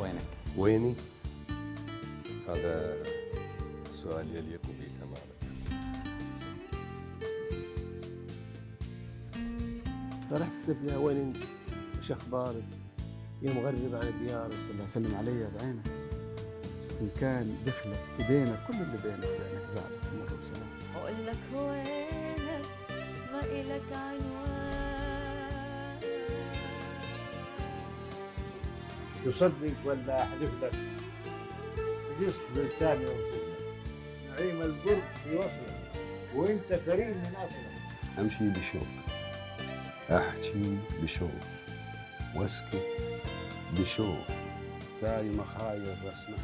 وينك؟ ويني؟ هذا السؤال يليق بي تماما فرحت تكتب لها وين انت؟ وش اخبارك؟ يا مغرب عن ديارك الله سلم علي بعينك ان كان دخلك ايدينا كل اللي بينك وبينك زعلك مره بسلام اقول لك وينك ما الك عنوان يصدق ولا لك جست بالتاني وصلنا نعيم القرب في وصلك وانت كريم من اصلك امشي بشوق احكي بشوق واسكت بشوق تاي مخايب رسمه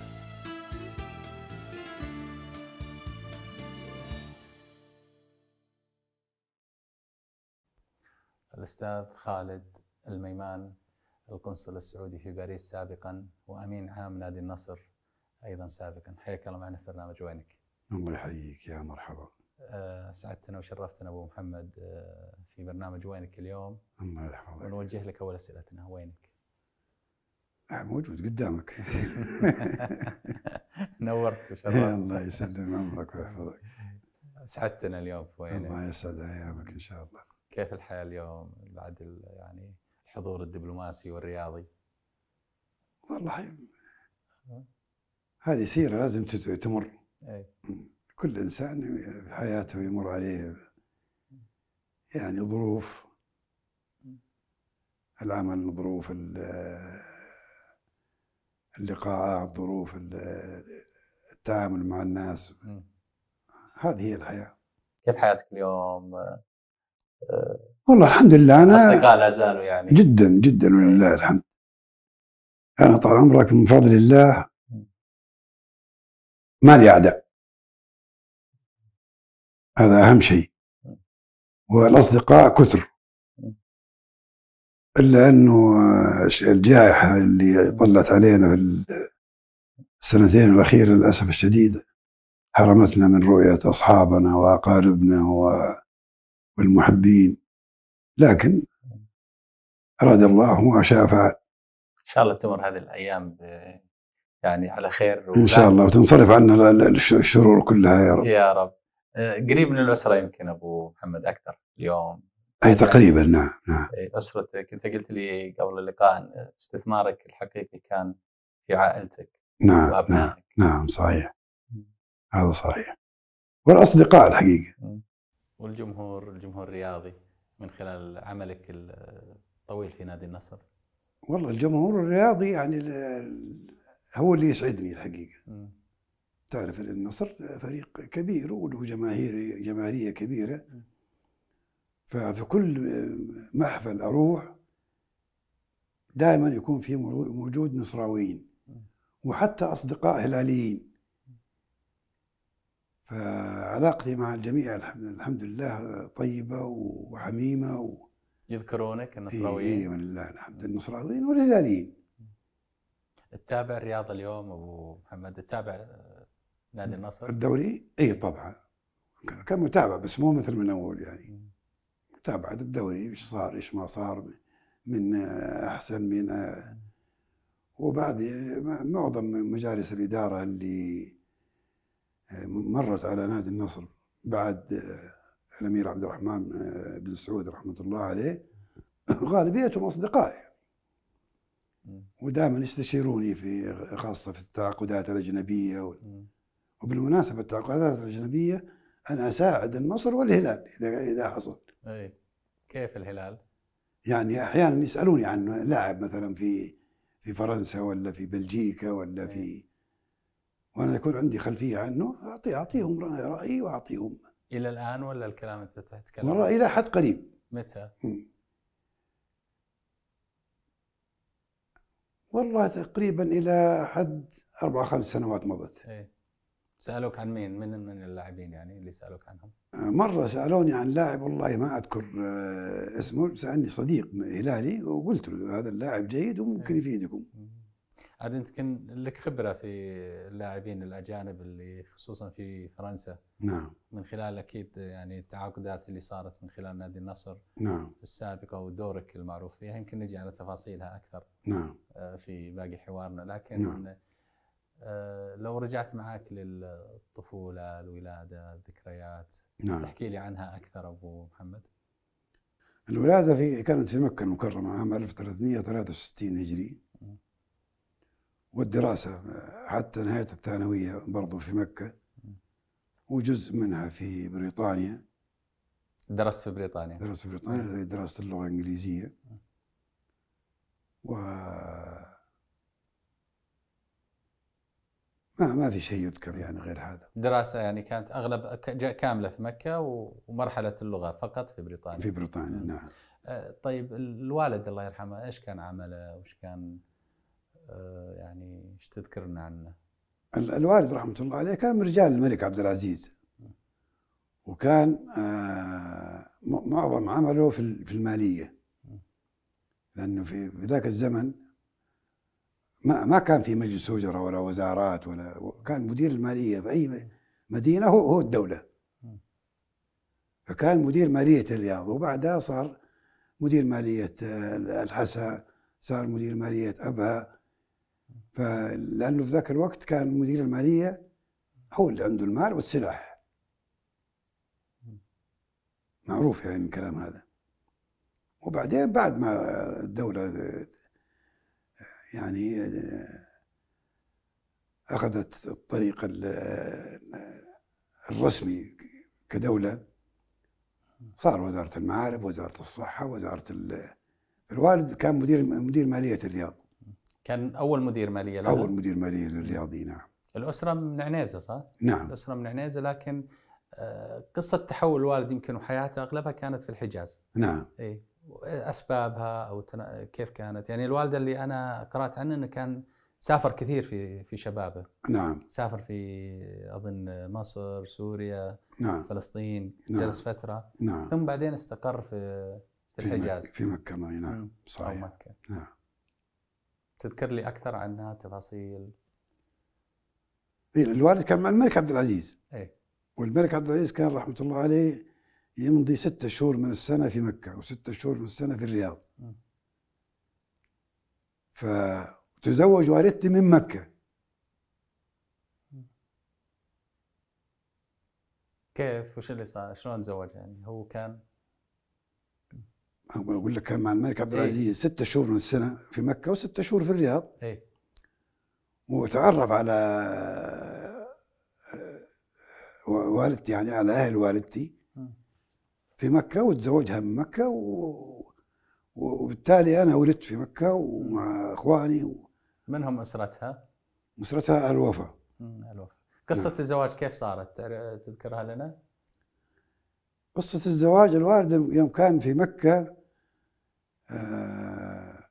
الأستاذ خالد الميمان القنصل السعودي في باريس سابقا وامين عام نادي النصر ايضا سابقا حياك الله معنا في برنامج وينك الله يحييك يا مرحبا آه، سعدتنا وشرفتنا ابو محمد آه، في برنامج وينك اليوم الله يحفظك ونوجه لك اول اسئلتنا وينك آه، موجود قدامك نورت وشرفت إيه، الله يسلم عمرك ويحفظك سعدتنا اليوم في وينك الله يسعد ايامك ان شاء الله كيف الحياه اليوم بعد يعني الحضور الدبلوماسي والرياضي؟ والله أه. هذه سيرة لازم تمر أي. كل إنسان في حياته يمر عليه يعني ظروف العمل ظروف اللقاءات ظروف التعامل مع الناس هذه هي الحياة كيف حياتك اليوم أه، والله الحمد لله انا اصدقاء لا زالوا يعني جدا جدا ولله الحمد انا طال عمرك من فضل الله ما لي اعداء هذا اهم شيء والاصدقاء كثر الا انه الجائحه اللي طلت علينا في السنتين الاخيره للاسف الشديد حرمتنا من رؤيه اصحابنا واقاربنا والمحبين لكن أراد الله ما شاء فعل إن شاء الله تمر هذه الأيام يعني على خير إن شاء الله وتنصرف عنا الشرور كلها يا رب يا رب آه، قريب من الأسرة يمكن أبو محمد أكثر اليوم أي تقريبا نعم نعم أسرتك أنت قلت لي قبل اللقاء استثمارك الحقيقي كان في عائلتك نعم وأبنائك. نعم نعم صحيح هذا صحيح والأصدقاء الحقيقة والجمهور الجمهور الرياضي من خلال عملك الطويل في نادي النصر؟ والله الجمهور الرياضي يعني هو اللي يسعدني الحقيقه م. تعرف النصر فريق كبير وله جماهير جماهيريه كبيره ففي كل محفل اروح دائما يكون في موجود نصراويين وحتى اصدقاء هلاليين فعلاقتي مع الجميع الحمد لله طيبة وحميمة و... يذكرونك النصراويين؟ اي ولله الحمد النصراويين والهلاليين تتابع الرياضة اليوم أبو محمد تتابع نادي النصر؟ الدوري؟ اي طبعا كان متابع بس مو مثل من أول يعني متابعة الدوري ايش صار ايش ما صار من أحسن من وبعد معظم مجالس الإدارة اللي مرت على نادي النصر بعد آه، الامير عبد الرحمن آه، بن سعود رحمه الله عليه غالبيتهم اصدقائي يعني. ودائما يستشيروني في خاصه في التعاقدات الاجنبيه وبالمناسبه التعاقدات الاجنبيه انا اساعد النصر والهلال اذا اذا حصل. كيف الهلال؟ يعني احيانا يسالوني عن لاعب مثلا في في فرنسا ولا في بلجيكا ولا في وانا يكون عندي خلفيه عنه اعطي اعطيهم رايي واعطيهم الى الان ولا الكلام انت تتكلم؟ والله الى حد قريب متى؟ والله تقريبا الى حد اربع خمس سنوات مضت. ايه سالوك عن مين؟ من من اللاعبين يعني اللي سالوك عنهم؟ آه، مره سالوني عن لاعب والله ما اذكر آه، اسمه سالني صديق هلالي وقلت له هذا اللاعب جيد وممكن إيه. يفيدكم. عاد انت كان لك خبره في اللاعبين الاجانب اللي خصوصا في فرنسا نعم من خلال اكيد يعني التعاقدات اللي صارت من خلال نادي النصر نعم السابقه ودورك المعروف فيها يمكن نجي على تفاصيلها اكثر نعم آه، في باقي حوارنا لكن نعم. آه، لو رجعت معك للطفوله الولاده الذكريات نعم تحكي لي عنها اكثر ابو محمد الولاده في كانت في مكه المكرمه عام 1363 هجري والدراسة حتى نهاية الثانوية برضو في مكة وجزء منها في بريطانيا درست في بريطانيا درست في بريطانيا دراسة اللغة الإنجليزية و ما ما في شيء يذكر يعني غير هذا دراسة يعني كانت أغلب كاملة في مكة ومرحلة اللغة فقط في بريطانيا في بريطانيا نعم أه، طيب الوالد الله يرحمه ايش كان عمله؟ وايش كان آه، يعني ايش تذكرنا عنه؟ الوالد رحمه الله عليه كان من رجال الملك عبد العزيز وكان آه، معظم عمله في الماليه لانه في ذاك الزمن ما ما كان في مجلس وزراء ولا وزارات ولا كان مدير الماليه في اي مدينه هو هو الدوله فكان مدير ماليه الرياض وبعدها صار مدير ماليه الحسا صار مدير ماليه ابها فلانه في ذاك الوقت كان مدير الماليه هو اللي عنده المال والسلاح معروف يعني الكلام هذا وبعدين بعد ما الدوله يعني اخذت الطريق الرسمي كدوله صار وزاره المعارف وزاره الصحه وزاره الوالد كان مدير مدير ماليه الرياض كان اول مدير ماليه للرياض اول مدير ماليه للرياضي نعم الاسره من عنيزه صح؟ نعم الاسره من عنيزه لكن آه، قصه تحول الوالد يمكن وحياته اغلبها كانت في الحجاز نعم اي اسبابها او تنا... كيف كانت؟ يعني الوالده اللي انا قرات عنه انه كان سافر كثير في في شبابه نعم سافر في اظن مصر، سوريا نعم فلسطين نعم. جلس فتره نعم ثم بعدين استقر في في الحجاز في مكه نعم صحيح مكه نعم تذكر لي اكثر عنها تفاصيل إيه، الوالد كان مع الملك عبد العزيز ايه والملك عبد العزيز كان رحمه الله عليه يمضي ستة شهور من السنة في مكة وستة شهور من السنة في الرياض فتزوج والدتي من مكة كيف وش اللي صار شلون تزوج يعني هو كان اقول لك كان مع الملك عبد إيه. العزيز إيه؟ ستة شهور من السنه في مكه وستة شهور في الرياض إيه؟ وتعرف على آه، والدتي يعني على اهل والدتي في مكه وتزوجها من مكه و... وبالتالي انا ولدت في مكه ومع اخواني و... من هم اسرتها؟ اسرتها الوفا الوفا قصه نعم. الزواج كيف صارت؟ تذكرها لنا؟ قصه الزواج الوالد يوم كان في مكه آه،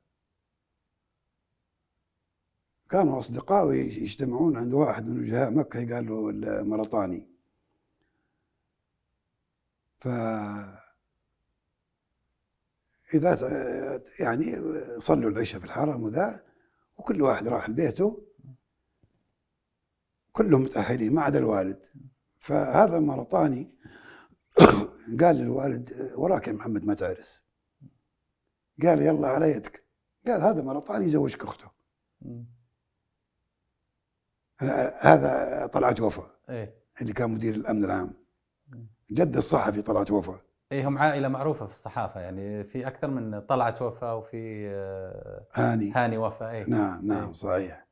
كانوا أصدقائي يجتمعون عند واحد من وجهاء مكة قال له المرطاني ف إذا يعني صلوا العشاء في الحرم وذا وكل واحد راح لبيته كلهم متأهلين ما عدا الوالد فهذا المرطاني قال للوالد وراك يا محمد ما تعرس قال يلا على يدك قال هذا مرة طال يزوجك أخته هذا طلعت وفا إيه؟ اللي كان مدير الأمن العام جد الصحفي طلعت وفا اي هم عائله معروفه في الصحافه يعني في اكثر من طلعت وفا وفي آه، هاني هاني وفا اي نعم نعم ايه. صحيح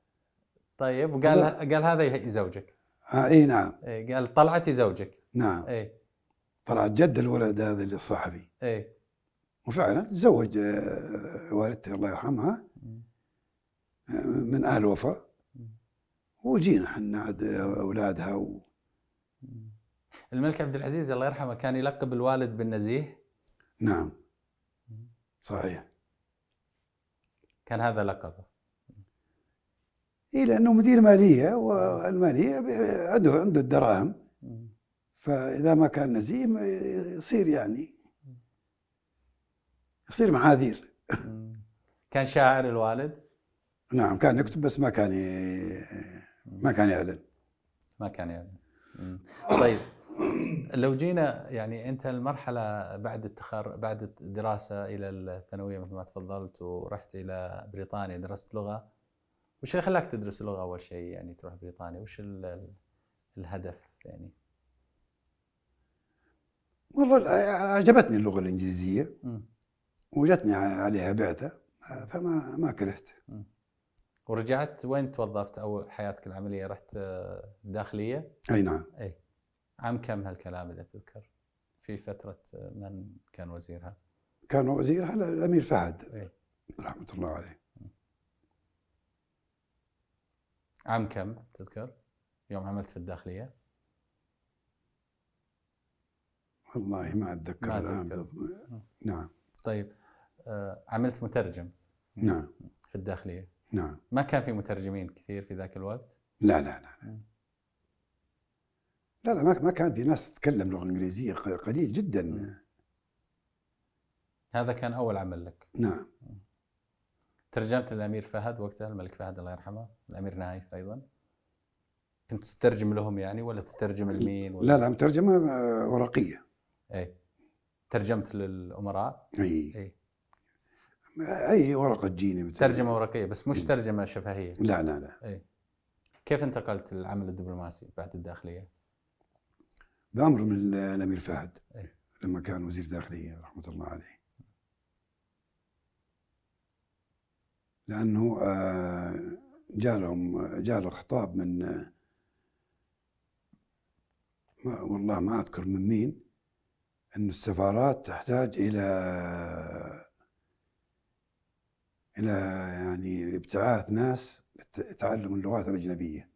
طيب وقال ده. قال هذا يزوجك آه اي نعم ايه قال طلعت يزوجك نعم اي طلعت جد الولد هذا اللي الصحفي اي وفعلا تزوج آه، والدتي الله يرحمها آه، من اهل وفا وجينا احنا عاد اولادها و... الملك عبد العزيز الله يرحمه كان يلقب الوالد بالنزيه نعم صحيح كان هذا لقبه اي لانه مدير ماليه والماليه عنده عنده الدراهم فاذا ما كان نزيه يصير يعني يصير معاذير كان شاعر الوالد؟ نعم كان يكتب بس ما كان ي... ما كان يعلن ما كان يعلن طيب لو جينا يعني انت المرحله بعد التخر بعد الدراسه الى الثانويه مثل ما تفضلت ورحت الى بريطانيا درست لغه وش اللي خلاك تدرس لغه اول شيء يعني تروح بريطانيا وش ال... الهدف يعني؟ والله عجبتني اللغه الانجليزيه م. وجتني عليها بعثه آه، فما ما كرهت ورجعت وين توظفت او حياتك العمليه رحت آه، داخليه؟ اي نعم اي عام كم هالكلام اذا تذكر؟ في فتره آه، من كان وزيرها؟ كان وزيرها الامير فهد أي. رحمه الله عليه عام كم تذكر؟ يوم عملت في الداخليه؟ والله ما اتذكر الان نعم طيب آه، عملت مترجم نعم في الداخليه نعم ما كان في مترجمين كثير في ذاك الوقت لا لا لا لا لا ما كان في ناس تتكلم لغه انجليزيه قليل جدا م. هذا كان اول عمل لك نعم ترجمت الامير فهد وقتها الملك فهد الله يرحمه الامير نايف ايضا كنت تترجم لهم يعني ولا تترجم لمين ولا... لا لا مترجمه آه، ورقيه إيه ترجمت للامراء اي, أي. اي ورقه تجيني ترجمه ورقيه بس مش إيه. ترجمه شفهيه لا لا لا أي. كيف انتقلت للعمل الدبلوماسي بعد الداخليه؟ بامر من الامير فهد أي. لما كان وزير داخليه رحمه الله عليه لانه آه، جاء لهم جاء له خطاب من ما والله ما اذكر من مين ان السفارات تحتاج الى الى يعني ابتعاث ناس لتعلم اللغات الاجنبيه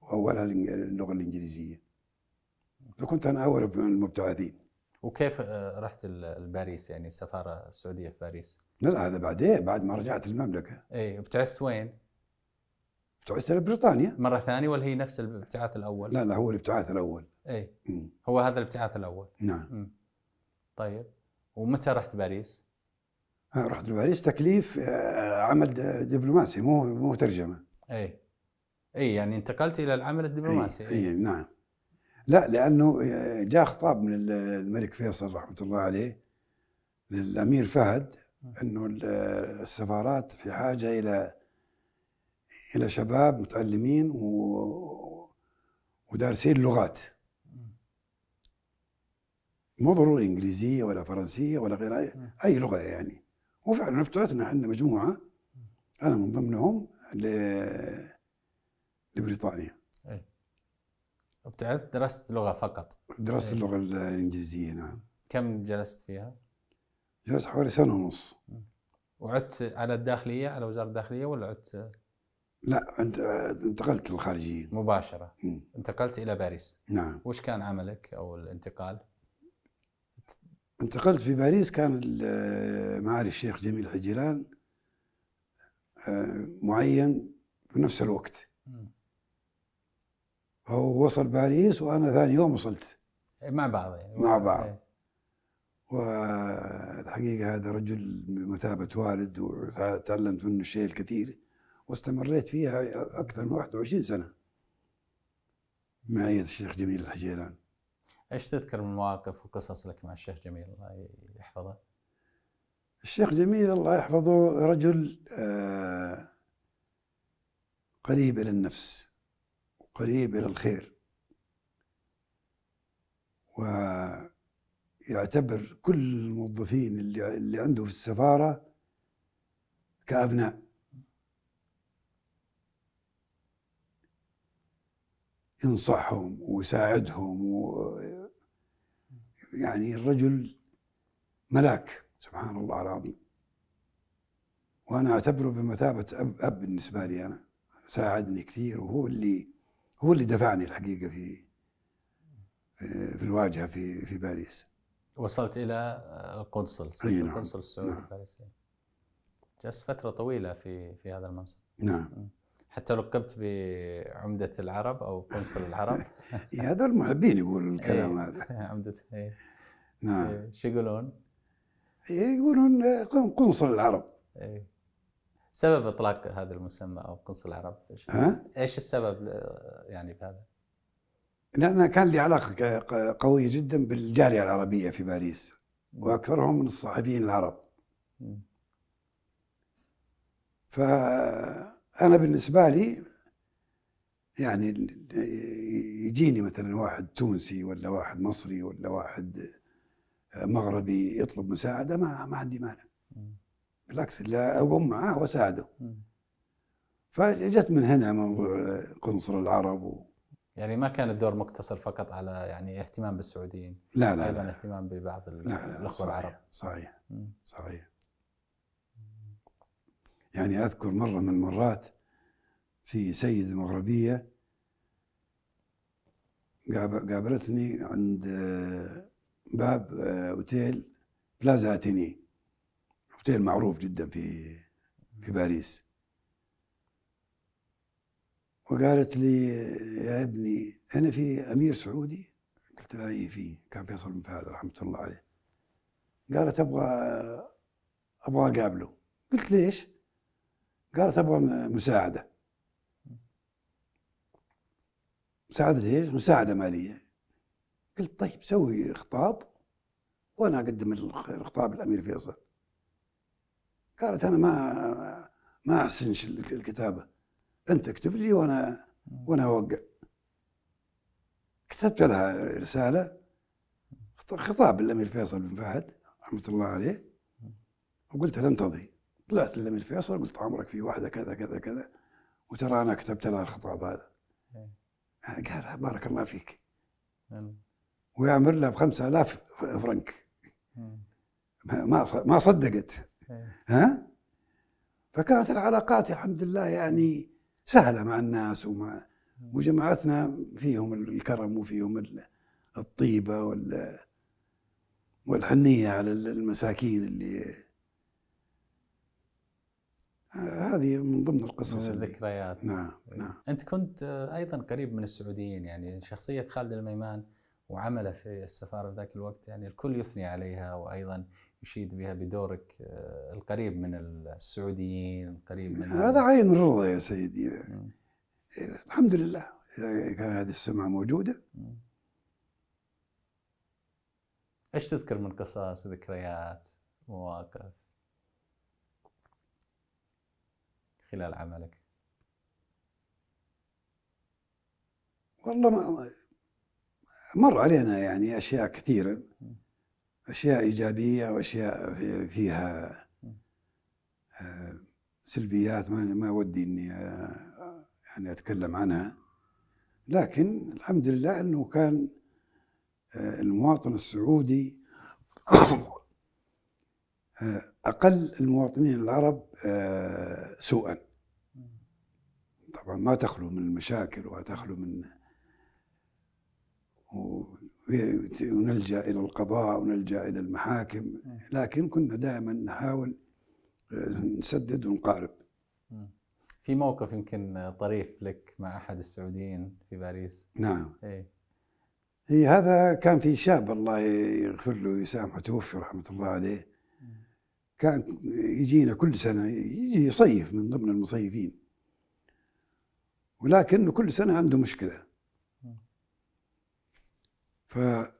واولها اللغه الانجليزيه فكنت انا اول المبتعثين وكيف آه، رحت لباريس يعني السفاره السعوديه في باريس؟ لا هذا بعدين بعد ما رجعت المملكه اي ابتعثت وين؟ ابتعثت لبريطانيا مره ثانيه ولا هي نفس الابتعاث الاول؟ لا لا هو الابتعاث الاول اي هو هذا الابتعاث الاول نعم م. طيب ومتى رحت باريس؟ رحت لباريس تكليف آه، عمل دبلوماسي مو مو ترجمه اي اي يعني انتقلت الى العمل الدبلوماسي اي, أي نعم لا لانه آه، جاء خطاب من الملك فيصل رحمه الله عليه للامير فهد انه السفارات في حاجه الى الى شباب متعلمين و... ودارسين لغات مو ضروري انجليزيه ولا فرنسيه ولا غيرها اي لغه يعني وفعلا افتتحنا احنا مجموعه انا من ضمنهم ل لبريطانيا اي ابتعدت درست لغه فقط درست إيه. اللغه الانجليزيه نعم كم جلست فيها؟ جلست حوالي سنه ونص وعدت على الداخليه على وزاره الداخليه ولا عدت؟ لا انت انتقلت للخارجيه مباشره مم. انتقلت الى باريس نعم وش كان عملك او الانتقال؟ انتقلت في باريس كان آه، معالي الشيخ جميل حجيلان آه، معين في نفس الوقت هو وصل باريس وانا ثاني يوم وصلت إيه، مع بعض يعني مع بعض إيه. والحقيقه هذا رجل بمثابه والد وتعلمت منه الشيء الكثير واستمريت فيها اكثر من 21 سنه معيه الشيخ جميل الحجيلان ايش تذكر من مواقف وقصص لك مع الشيخ جميل الله يحفظه؟ الشيخ جميل الله يحفظه رجل آه، قريب إلى النفس وقريب إلى الخير ويعتبر كل الموظفين اللي, اللي عنده في السفارة كأبناء ينصحهم ويساعدهم يعني الرجل ملاك سبحان الله العظيم وأنا أعتبره بمثابة أب, أب بالنسبة لي أنا ساعدني كثير وهو اللي هو اللي دفعني الحقيقة في في الواجهة في في باريس وصلت إلى القدس القنصل السعودي نعم. في نعم. باريس جلست فترة طويلة في في هذا المنصب نعم م. حتى لقبت بعمدة العرب أو قنصل العرب إيه، هذول محبين يقول الكلام إيه، هذا عمدة إيه. نعم شو يقولون؟ يقولون آه، قنصل العرب سبب اطلاق هذا المسمى او قنصل العرب ايش ها؟ ايش السبب آه، يعني بهذا؟ لان كان لي علاقه قويه جدا بالجاليه العربيه في باريس واكثرهم من الصحفيين العرب ف انا بالنسبه لي يعني يجيني مثلا واحد تونسي ولا واحد مصري ولا واحد آه، مغربي يطلب مساعده ما ما عندي مانع بالعكس لا اقوم معاه واساعده فجت من هنا موضوع آه، قنصل العرب و... يعني ما كان الدور مقتصر فقط على يعني اهتمام بالسعوديين لا لا ايضا اهتمام ببعض الاخوه العرب صحيح صحيح يعني أذكر مرة من المرات في سيدة مغربية قابلتني عند آه، باب آه، اوتيل بلازا اتيني اوتيل معروف جدا في في باريس وقالت لي يا ابني هنا في امير سعودي قلت لها اي في كان فيصل بن فهد رحمه الله عليه قالت ابغى ابغى اقابله قلت ليش؟ قالت ابغى مساعده مساعده ايش؟ مساعده ماليه قلت طيب سوي خطاب وانا اقدم الخطاب للامير فيصل قالت انا ما ما احسنش الكتابه انت اكتب لي وانا وانا اوقع كتبت لها رساله خطاب الامير فيصل بن فهد رحمه الله عليه وقلت لها انتظري طلعت للامير فيصل قلت عمرك في واحده كذا كذا كذا وترى انا كتبت لها الخطاب هذا إيه. آه، قالها بارك الله فيك ويعمر لها ب 5000 فرنك إيه. ما ما صدقت إيه. ها فكانت العلاقات الحمد لله يعني سهله مع الناس ومع وجماعتنا فيهم الكرم وفيهم الطيبه والحنيه على المساكين اللي هذه من ضمن القصص من الذكريات نعم إيه. نعم انت كنت آه، ايضا قريب من السعوديين يعني شخصيه خالد الميمان وعمله في السفاره في ذاك الوقت يعني الكل يثني عليها وايضا يشيد بها بدورك آه، القريب من السعوديين القريب من هذا عين الرضا يا سيدي م. إيه، الحمد لله اذا كان هذه السمعه موجوده م. ايش تذكر من قصص وذكريات مواقف خلال عملك؟ والله ما مر علينا يعني أشياء كثيرة أشياء إيجابية وأشياء فيها آه، سلبيات ما ما ودي إني آه، يعني أتكلم عنها لكن الحمد لله إنه كان آه، المواطن السعودي اقل المواطنين العرب آه، سوءا طبعا ما تخلو من المشاكل وتخلو من ونلجا الى القضاء ونلجا الى المحاكم إيه. لكن كنا دائما نحاول آه، نسدد ونقارب في موقف يمكن طريف لك مع احد السعوديين في باريس نعم إيه؟ هي إيه، هذا كان في شاب الله يغفر له ويسامحه توفي رحمه الله عليه كان يجينا كل سنة يجي يصيف من ضمن المصيفين ولكن كل سنة عنده مشكلة فكنت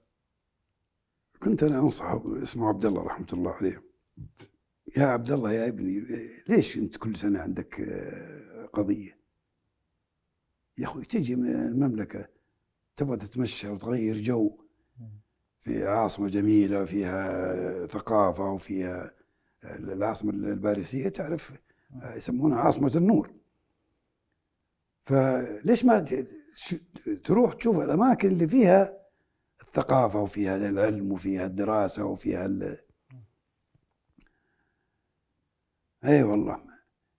أنا أنصحه اسمه عبد الله رحمة الله عليه يا عبد الله يا ابني ليش أنت كل سنة عندك آه، قضية يا أخوي تجي من المملكة تبغى تتمشى وتغير جو في عاصمة جميلة فيها آه، ثقافة وفيها العاصمه الباريسيه تعرف نعم. آه، يسمونها عاصمه النور فليش ما تروح تشوف الاماكن اللي فيها الثقافه وفيها العلم وفيها الدراسه وفيها ال... اي أيوة والله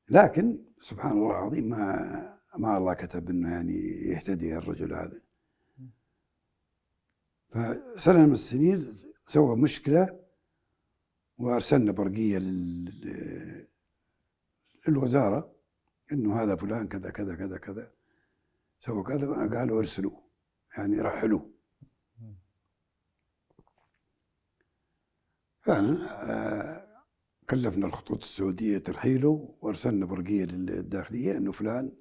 لكن سبحان الله العظيم ما ما الله كتب انه يعني يهتدي الرجل هذا نعم. فسنه من السنين سوى مشكله وارسلنا برقيه للوزاره انه هذا فلان كذا كذا كذا كذا سوى كذا قالوا ارسلوه يعني رحلوه فعلا آه، كلفنا الخطوط السعوديه ترحيله وارسلنا برقيه للداخليه انه فلان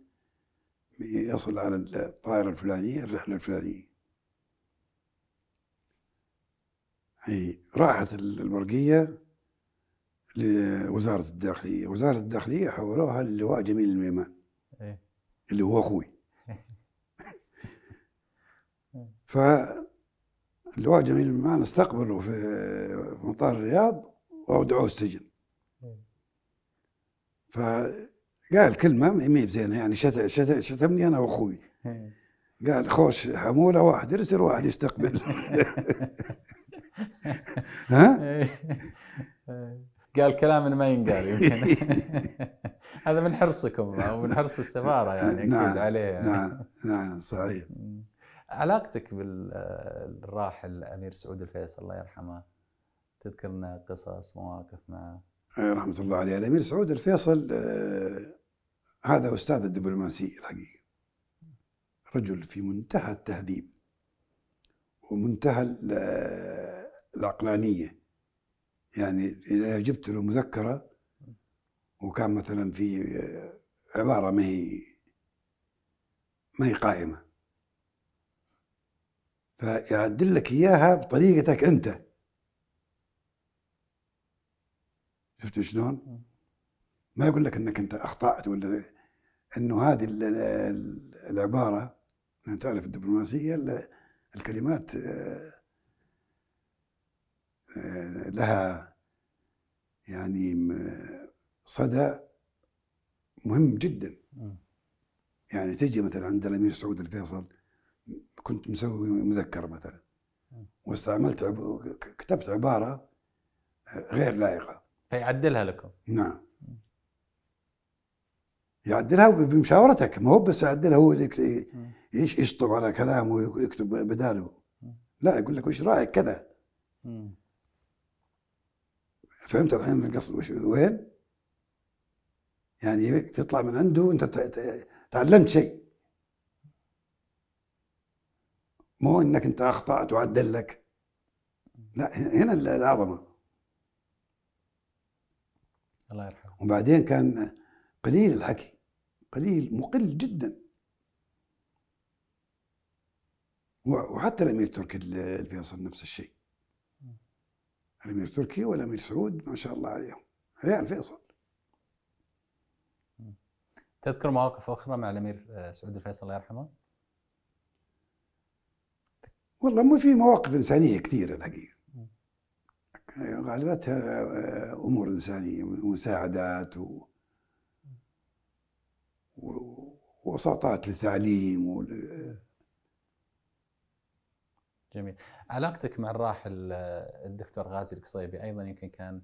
يصل على الطائره الفلانيه الرحله الفلانيه هي راحت البرقيه لوزاره الداخليه، وزاره الداخليه حولوها للواء جميل الميمان إيه؟ اللي هو اخوي فاللواء جميل الميمان استقبله في مطار الرياض واودعوه السجن إيه. فقال كلمه ما هي بزينه يعني شت شت شتمني انا واخوي إيه. قال خوش حموله واحد يرسل واحد يستقبل ها إيه. قال كلام ما ينقال يمكن هذا من حرصكم ومن حرص السفاره يعني اكيد نعم عليه يعني. نعم نعم صحيح علاقتك بالراحل الامير سعود الفيصل الله يرحمه تذكر لنا قصص مواقف معه إيه، رحمه الله عليه الامير سعود الفيصل آه، هذا استاذ الدبلوماسيه الحقيقه رجل في منتهى التهذيب ومنتهى آه، العقلانيه يعني إذا جبت له مذكرة وكان مثلا في آه، عبارة ما هي ما هي قائمة فيعدل لك إياها بطريقتك أنت شفت شلون؟ ما يقول لك انك انت اخطات ولا انه هذه العباره انت تعرف الدبلوماسيه الكلمات آه، لها يعني صدى مهم جدا يعني تجي مثلا عند الامير سعود الفيصل كنت مسوي مذكره مثلا واستعملت عب... كتبت عباره غير لائقه فيعدلها لكم نعم يعدلها بمشاورتك ما هو بس يعدلها هو ايش يشطب على كلامه ويكتب بداله لا يقول لك وش رايك كذا فهمت الحين القصد وش وين؟ يعني تطلع من عنده انت تعلمت شيء مو انك انت اخطات وعدل لك لا هنا العظمه الله يرحمه وبعدين كان قليل الحكي قليل مقل جدا وحتى الامير تركي الفيصل نفس الشيء الامير تركي والامير سعود ما شاء الله عليهم عيال يعني فيصل تذكر مواقف اخرى مع الامير آه، سعود الفيصل الله يرحمه؟ والله ما في مواقف انسانيه كثيره الحقيقه غالبتها آه، امور انسانيه ومساعدات و... ووساطات للتعليم و... آه، جميل علاقتك مع الراحل آه، الدكتور غازي القصيبي ايضا يمكن كان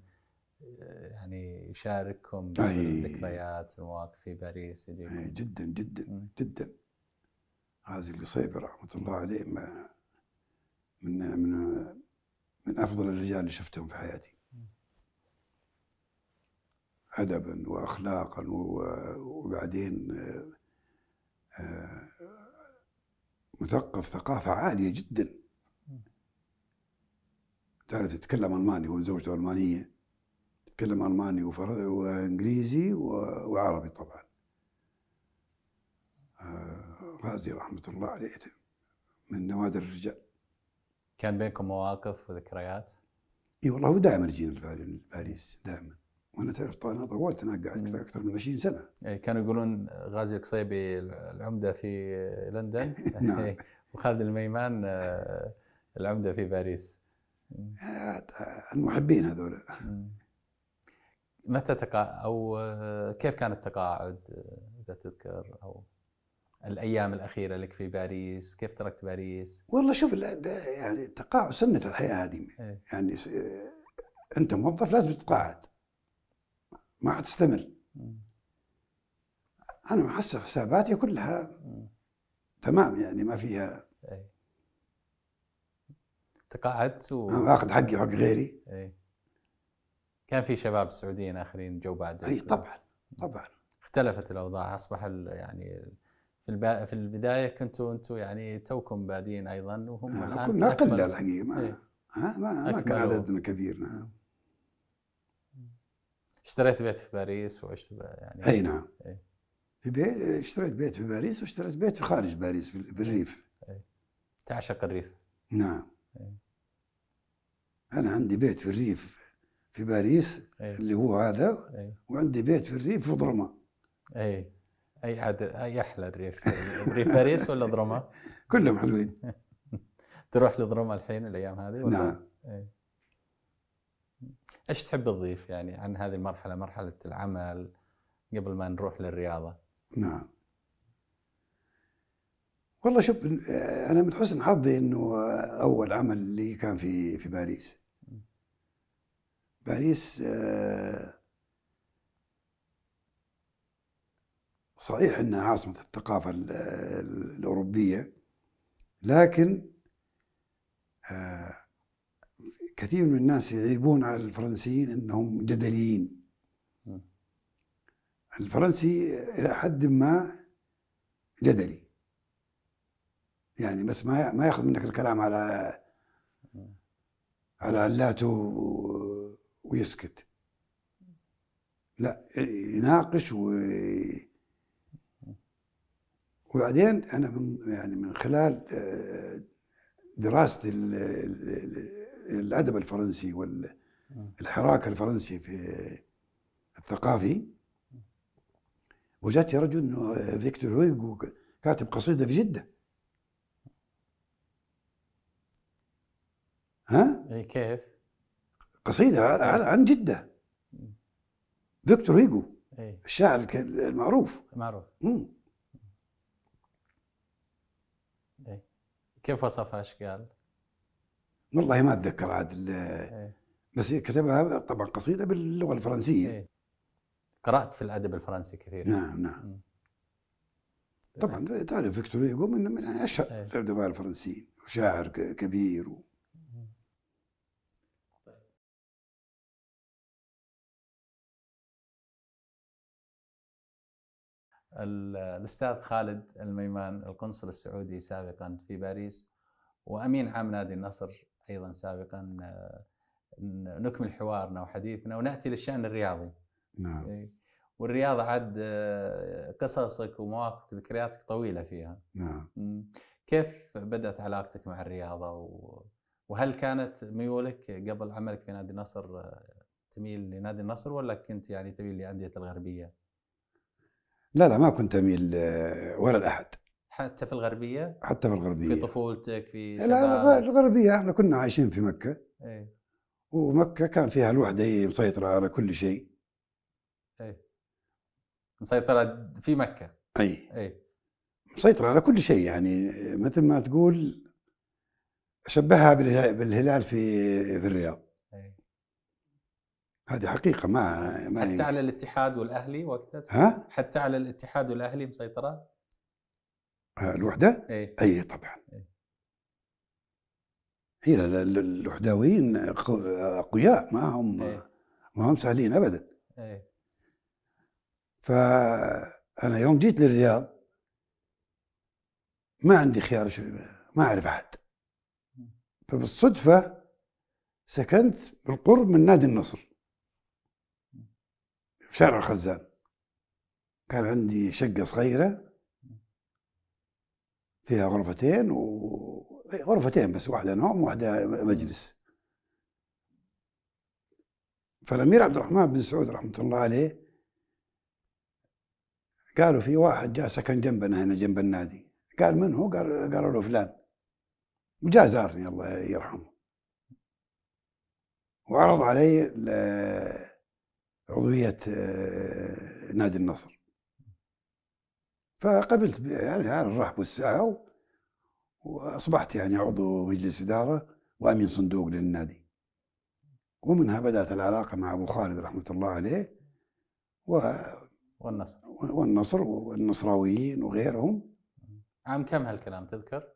آه، يعني يشارككم الذكريات المواقف في باريس أي جدا جدا م. جدا غازي القصيبي رحمه الله عليه ما من من من افضل الرجال اللي شفتهم في حياتي ادبا واخلاقا وبعدين آه، مثقف ثقافه عاليه جدا تعرف تتكلم ألماني هو زوجته ألمانية تتكلم ألماني وفر... وإنجليزي و... وعربي طبعا آه، غازي رحمة الله عليه من نوادر الرجال كان بينكم مواقف وذكريات؟ اي والله هو دائما يجينا لباريس دائما وانا تعرف انا طولت هناك قعدت اكثر من 20 سنه اي كانوا يقولون غازي القصيبي العمده في لندن نعم وخالد الميمان آه، العمده في باريس إيه. المحبين هذول إيه. متى تقا او آه، كيف كان التقاعد اذا تذكر او الايام الاخيره لك في باريس كيف تركت باريس والله شوف يعني التقاعد سنه الحياه هذه إيه. يعني آه، انت موظف لازم تتقاعد ما حتستمر انا محسب حساباتي كلها تمام يعني ما فيها تقاعدت و... اخذ حقي وحق غيري اي كان في شباب سعوديين اخرين جو بعد اي طبعا طبعا اختلفت الاوضاع اصبح يعني في الب... في البدايه كنتوا انتم يعني توكم بادين ايضا وهم آه الان كنا اقل الحقيقه ما إيه؟ آه، ما, ما, كان عددنا كبير نعم اشتريت بيت في باريس وعشت يعني اي نعم إيه. في بيت اشتريت بيت في باريس واشتريت بيت في خارج باريس في الريف إيه؟ تعشق الريف نعم إيه؟ انا عندي بيت في الريف في باريس أيه. اللي هو هذا أيه. وعندي بيت في الريف في ضرمه إيه. اي اي عاد اي احلى الريف ريف باريس ولا ضرمه؟ كلهم حلوين تروح لضرمه الحين الايام هذه ولا؟ نعم أيه. ايش تحب تضيف يعني عن هذه المرحله مرحله العمل قبل ما نروح للرياضه؟ نعم والله شوف آه، انا من حسن حظي انه آه، اول عمل لي كان في في باريس باريس آه، صحيح انها عاصمه الثقافه الاوروبيه لكن كثير من الناس يعيبون على الفرنسيين انهم جدليين الفرنسي الى حد ما جدلي يعني بس ما ما ياخذ منك الكلام على على علاته ويسكت لا يناقش و وبعدين انا من يعني من خلال آه، دراستي الادب الفرنسي والحراك الفرنسي في الثقافي وجدت رجل فيكتور هويغو كاتب قصيده في جده ها؟ اي كيف؟ قصيده إيه. عن جده فيكتور هيجو إيه؟ الشاعر المعروف معروف إيه؟ كيف وصفها ايش قال؟ والله ما اتذكر عاد إيه؟ بس كتبها طبعا قصيده باللغه الفرنسيه إيه؟ قرات في الادب الفرنسي كثير نعم نعم طبعا تعرف فيكتور هيجو من من اشهر إيه. الادباء الفرنسيين وشاعر كبير و... الاستاذ خالد الميمان القنصل السعودي سابقا في باريس وامين عام نادي النصر ايضا سابقا آه، نكمل حوارنا وحديثنا وناتي للشان الرياضي. نعم. إيه. والرياضه عاد آه، قصصك ومواقفك ذكرياتك طويله فيها. نعم. كيف بدات علاقتك مع الرياضه وهل كانت ميولك قبل عملك في نادي النصر آه، تميل لنادي النصر ولا كنت يعني تميل لانديه الغربيه؟ لا لا ما كنت اميل ولا لاحد حتى في الغربيه؟ حتى في الغربيه في طفولتك في شباب. لا الغربيه احنا كنا عايشين في مكه ايه ومكه كان فيها الوحده هي مسيطره على كل شيء ايه مسيطره في مكه اي اي مسيطره على كل شيء يعني مثل ما تقول اشبهها بالهلال في في الرياض هذه حقيقه ما ما حتى يمكن. على الاتحاد والاهلي وقتها ها حتى على الاتحاد والاهلي مسيطره آه، الوحده اي اي طبعا اي إيه، الوحداويين اقوياء ما هم أي. ما هم سهلين ابدا اي فانا يوم جيت للرياض ما عندي خيار شو ما اعرف احد فبالصدفه سكنت بالقرب من نادي النصر شارع الخزان كان عندي شقة صغيرة فيها غرفتين و غرفتين بس واحدة نوم وواحدة مجلس فالأمير عبد الرحمن بن سعود رحمة الله عليه قالوا في واحد جاء سكن جنبنا هنا جنب النادي قال من هو؟ قال قالوا له فلان وجاء زارني الله يرحمه وعرض علي عضويه آه، نادي النصر فقبلت يعني على الرحب والساعه واصبحت يعني عضو مجلس اداره وامين صندوق للنادي ومنها بدات العلاقه مع ابو خالد رحمه الله عليه و والنصر والنصر والنصراويين وغيرهم عام كم هالكلام تذكر؟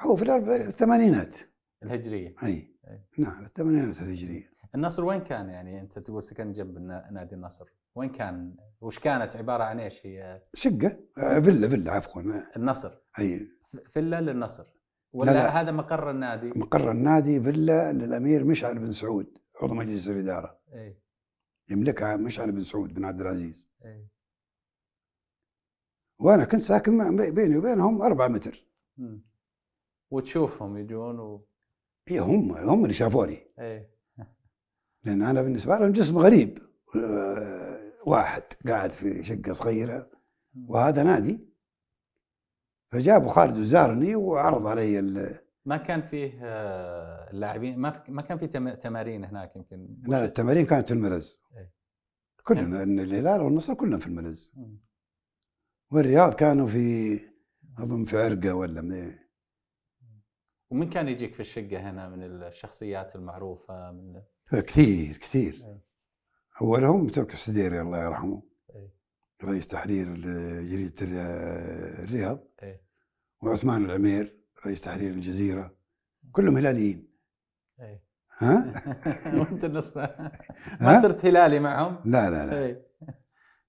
هو في الثمانينات الهجريه اي, أي. نعم الثمانينات الهجريه النصر وين كان يعني انت تقول سكن جنب نادي النصر وين كان وش كانت عباره عن ايش هي شقه آه، فيلا فيلا عفوا آه. النصر اي فيلا للنصر ولا لا لا. هذا مقر النادي مقر النادي فيلا للامير مشعل بن سعود عضو مجلس الاداره اي يملكها مشعل بن سعود بن عبد العزيز اي وانا كنت ساكن بيني وبينهم أربعة متر م. وتشوفهم يجون و... إيه هم هم اللي شافوني ايه لأن أنا بالنسبة لهم جسم غريب آه، واحد قاعد في شقة صغيرة وهذا نادي فجابوا خالد وزارني وعرض علي ال ما كان فيه آه، اللاعبين ما ما كان في تمارين هناك يمكن لا التمارين كانت في الملز إيه. كلنا الهلال والنصر كلنا في الملز والرياض كانوا في اظن في عرقه ولا من إيه. ومن كان يجيك في الشقه هنا من الشخصيات المعروفه من كثير كثير إيه. اولهم ترك السديري الله يرحمه إيه. رئيس تحرير جريده الرياض إيه. وعثمان العمير رئيس تحرير الجزيره كلهم هلاليين ها؟ وانت النص ما صرت هلالي معهم؟ لا لا لا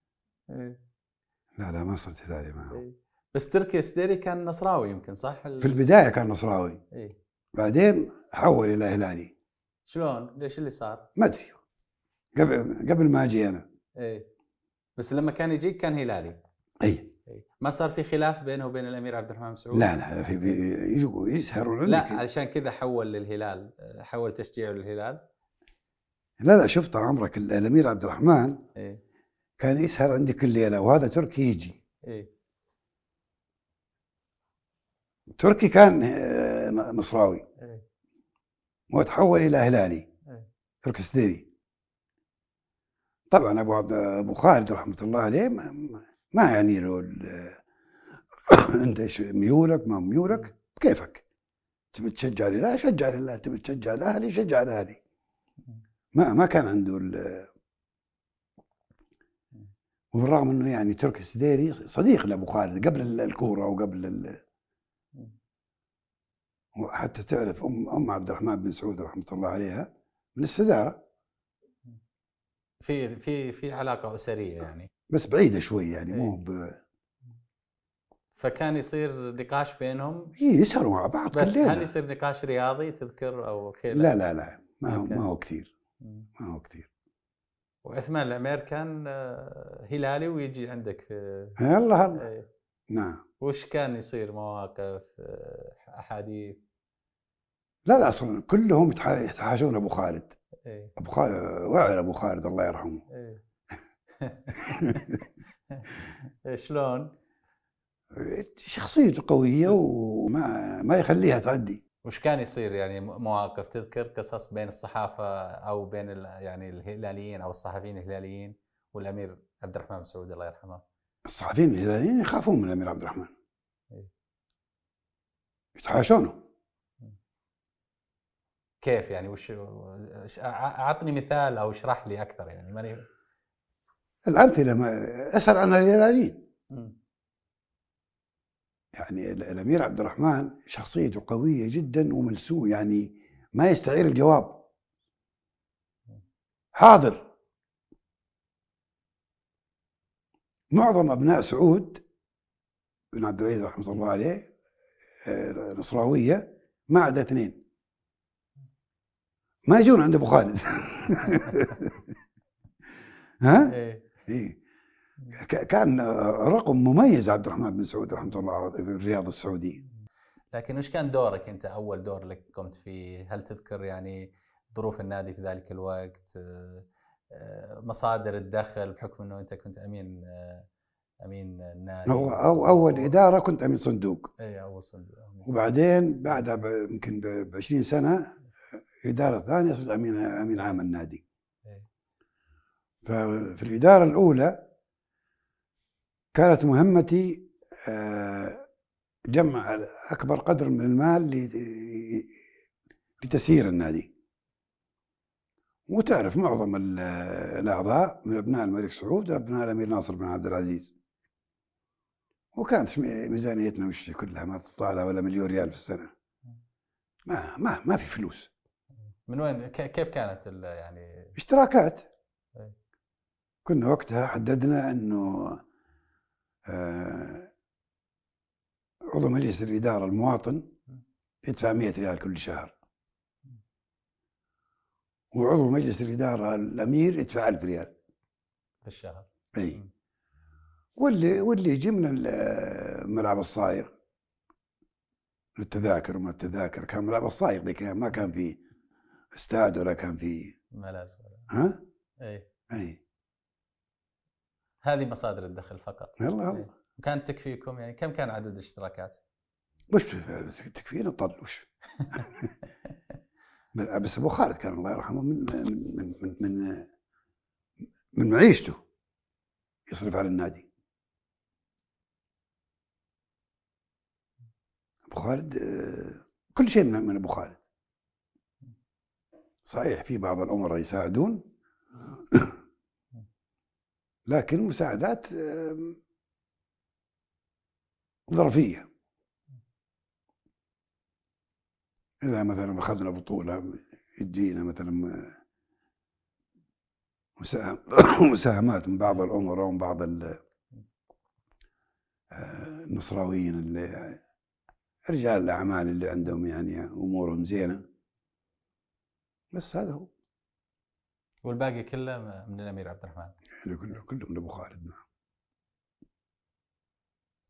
لا لا ما صرت هلالي معهم بس تركي السديري كان نصراوي يمكن صح؟ في البدايه كان نصراوي بعدين حول الى هلالي شلون؟ ليش اللي صار؟ ما ادري قبل قبل ما اجي انا ايه بس لما كان يجيك كان هلالي اي إيه. ما صار في خلاف بينه وبين الامير عبد الرحمن مسعود؟ لا لا في يجوا يسهرون لا علشان كذا حول للهلال حول تشجيعه للهلال لا لا شفت عمرك الامير عبد الرحمن إيه؟ كان يسهر عندي كل ليله وهذا تركي يجي إيه؟ تركي كان آه، نصراوي وتحول إلى هلالي إيه. تركستاني طبعا أبو عبد أبو خالد رحمة الله عليه ما, ما يعني له أنت ايش ميولك ما ميولك بكيفك إيه. تبي تشجع الهلال شجع الهلال تبي تشجع الأهلي شجع الأهلي إيه. ما ما كان عنده وبالرغم انه يعني تركي السديري صديق لابو خالد قبل الكوره وقبل وحتى تعرف ام ام عبد الرحمن بن سعود رحمه الله عليها من السداره في في في علاقه اسريه يعني بس بعيده شوي يعني مو إيه. ب... فكان يصير نقاش بينهم اي يسهروا مع بعض كل بس هل يصير نقاش رياضي تذكر او كذا لا لا لا ما هو ما هو كثير ما هو كثير وعثمان العمير كان آه، هلالي ويجي عندك في آه، الله الله إيه. نعم وش كان يصير مواقف آه، احاديث لا لا اصلا كلهم يتحاشون ابو خالد إيه؟ ابو خالد وعر ابو خالد الله يرحمه إيه؟ شلون؟ شخصيته قويه وما ما يخليها تعدي وش كان يصير يعني مواقف تذكر قصص بين الصحافه او بين يعني الهلاليين او الصحفيين الهلاليين والامير عبد الرحمن مسعود الله يرحمه الصحفيين الهلاليين يخافون من الامير عبد الرحمن إيه. يتحاشونه كيف يعني وش اعطني مثال او اشرح لي اكثر يعني ماني الامثله ما اسال عن الجلالين يعني الامير عبد الرحمن شخصيته قويه جدا وملسوم يعني ما يستعير الجواب حاضر معظم ابناء سعود بن عبد العزيز رحمه الله عليه آه، نصراويه ما عدا اثنين ما يجون عند ابو خالد ها؟ إيه. إيه. كان رقم مميز عبد الرحمن بن سعود رحمه الله في الرياض السعوديه لكن وش كان دورك انت اول دور لك قمت فيه؟ هل تذكر يعني ظروف النادي في ذلك الوقت؟ آه، مصادر الدخل بحكم انه انت كنت امين آه، امين النادي هو أو اول اداره كنت امين صندوق اي اول صندوق وبعدين بعدها يمكن ب 20 سنه الإدارة الثانية صرت أمين أمين عام النادي إيه. ففي الإدارة الأولى كانت مهمتي آه، جمع أكبر قدر من المال لتسيير النادي وتعرف معظم الأعضاء من أبناء الملك سعود وأبناء الأمير ناصر بن عبد العزيز وكانت ميزانيتنا مش كلها ما تطالع ولا مليون ريال في السنة ما ما ما في فلوس من وين كيف كانت يعني اشتراكات إيه. كنا وقتها حددنا انه آه، عضو مجلس الاداره المواطن يدفع 100 ريال كل شهر وعضو مجلس الاداره الامير يدفع 1000 ريال في الشهر اي واللي واللي يجي من ملعب الصايغ التذاكر وما التذاكر كان ملعب الصايغ ذيك ما كان فيه استاد ولا كان في ملاذ ولا ها؟ اي اي هذه مصادر الدخل فقط يلا يلا إيه. وكانت تكفيكم يعني كم كان عدد الاشتراكات؟ وش تكفينا طل وش بس ابو خالد كان الله يرحمه من من من من, من معيشته يصرف على النادي ابو خالد آه، كل شيء من ابو خالد صحيح في بعض الأمراء يساعدون لكن مساعدات ظرفية إذا مثلا أخذنا بطولة يجينا مثلا آه، مساهمات من بعض الأمراء ومن بعض آه، النصراويين اللي رجال الأعمال اللي عندهم يعني أمورهم زينة بس هذا هو والباقي كله من الامير عبد الرحمن يعني كله كله من ابو خالد نعم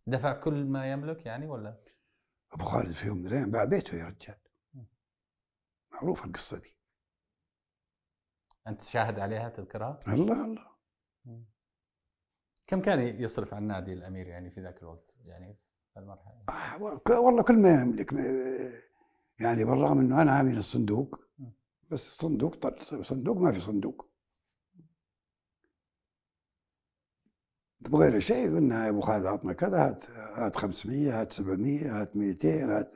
دفع كل ما يملك يعني ولا؟ ابو خالد في يوم من الايام باع بيته يا رجال معروفه القصه دي انت شاهد عليها تذكرها؟ الله الله كم كان يصرف على النادي الامير يعني في ذاك الوقت يعني في المرحله؟ آه، والله كل ما يملك يعني بالرغم انه انا امين الصندوق بس صندوق طل... صندوق ما في صندوق تبغى شيء قلنا يا ابو خالد عطنا كذا هات هات 500 هات 700 هات 200 هات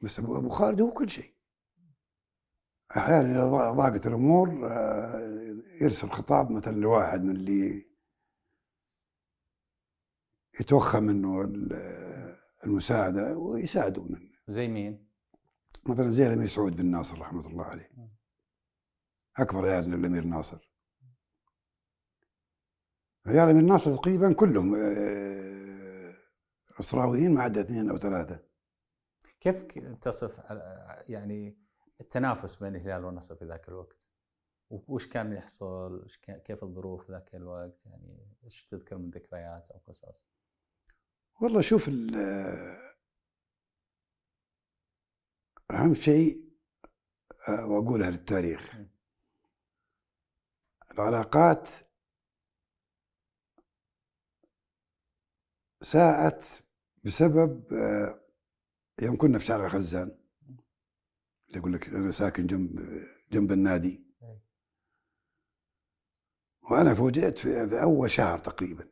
بس ابو خالد هو كل شيء احيانا اذا ضاقت الامور آه، يرسل خطاب مثلا لواحد من اللي يتوخى منه المساعده ويساعدونه زي مين؟ مثلا زي الامير سعود بن ناصر رحمه الله عليه اكبر عيالنا الامير ناصر عيال الامير ناصر تقريبا كلهم آه، آه، اسراويين ما عدا اثنين او ثلاثه كيف تصف يعني التنافس بين الهلال والنصر في ذاك الوقت؟ وش كان يحصل؟ كيف الظروف ذاك الوقت؟ يعني ايش تذكر من ذكريات او قصص؟ والله شوف أهم شيء آه، وأقولها للتاريخ العلاقات ساءت بسبب آه، يوم كنا في شارع الخزان اللي يقول لك أنا ساكن جنب جنب النادي وأنا فوجئت في, في أول شهر تقريبا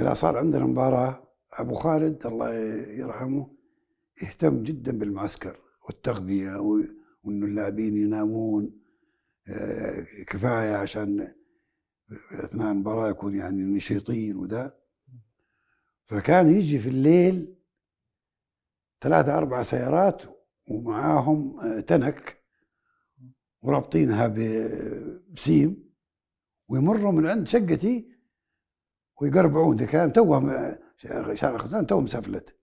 إلى صار عندنا مباراة أبو خالد الله يرحمه يهتم جدا بالمعسكر والتغذية وإنه اللاعبين ينامون آه، كفاية عشان أثناء المباراة يكون يعني نشيطين وده فكان يجي في الليل ثلاثة أربع سيارات ومعاهم آه، تنك ورابطينها بسيم ويمروا من عند شقتي ويقربعون ده كان توهم آه، شارع خزان توهم سفلت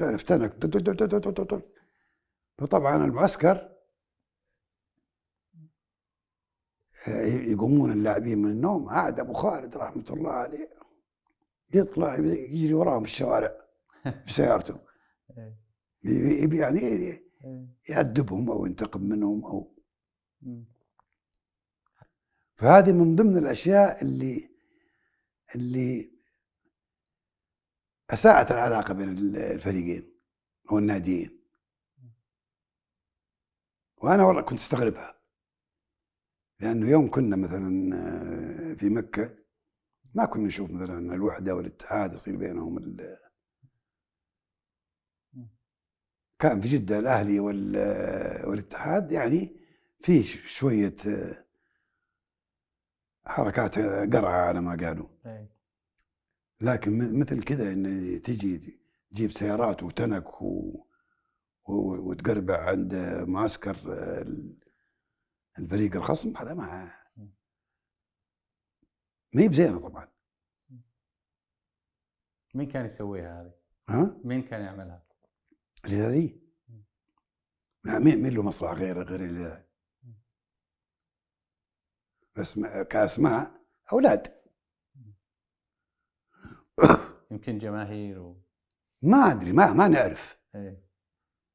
تعرف تنك فطبعا المعسكر آه، يقومون اللاعبين من النوم عاد ابو خالد رحمه الله عليه يطلع يجري وراهم في الشوارع بسيارته إيه. يعني إيه. يأدبهم او ينتقم منهم او فهذه من ضمن الاشياء اللي اللي اساءت العلاقه بين الفريقين او الناديين وانا والله كنت استغربها لانه يوم كنا مثلا آه، في مكه ما كنا نشوف مثلا الوحده والاتحاد يصير بينهم ال... كان في جده الاهلي آه، والاتحاد يعني في شويه آه، حركات قرعه على ما قالوا إيه. لكن مثل كذا ان تجي تجيب سيارات وتنك و... وتقربع عند معسكر الفريق الخصم هذا ما ما هي بزينه طبعا مين كان يسويها هذه؟ ها؟ مين كان يعملها؟ الهلالي مين مين له مصلحه غير غير الهلالي؟ بس كاسماء اولاد يمكن جماهير و... ما ادري ما ما نعرف ايه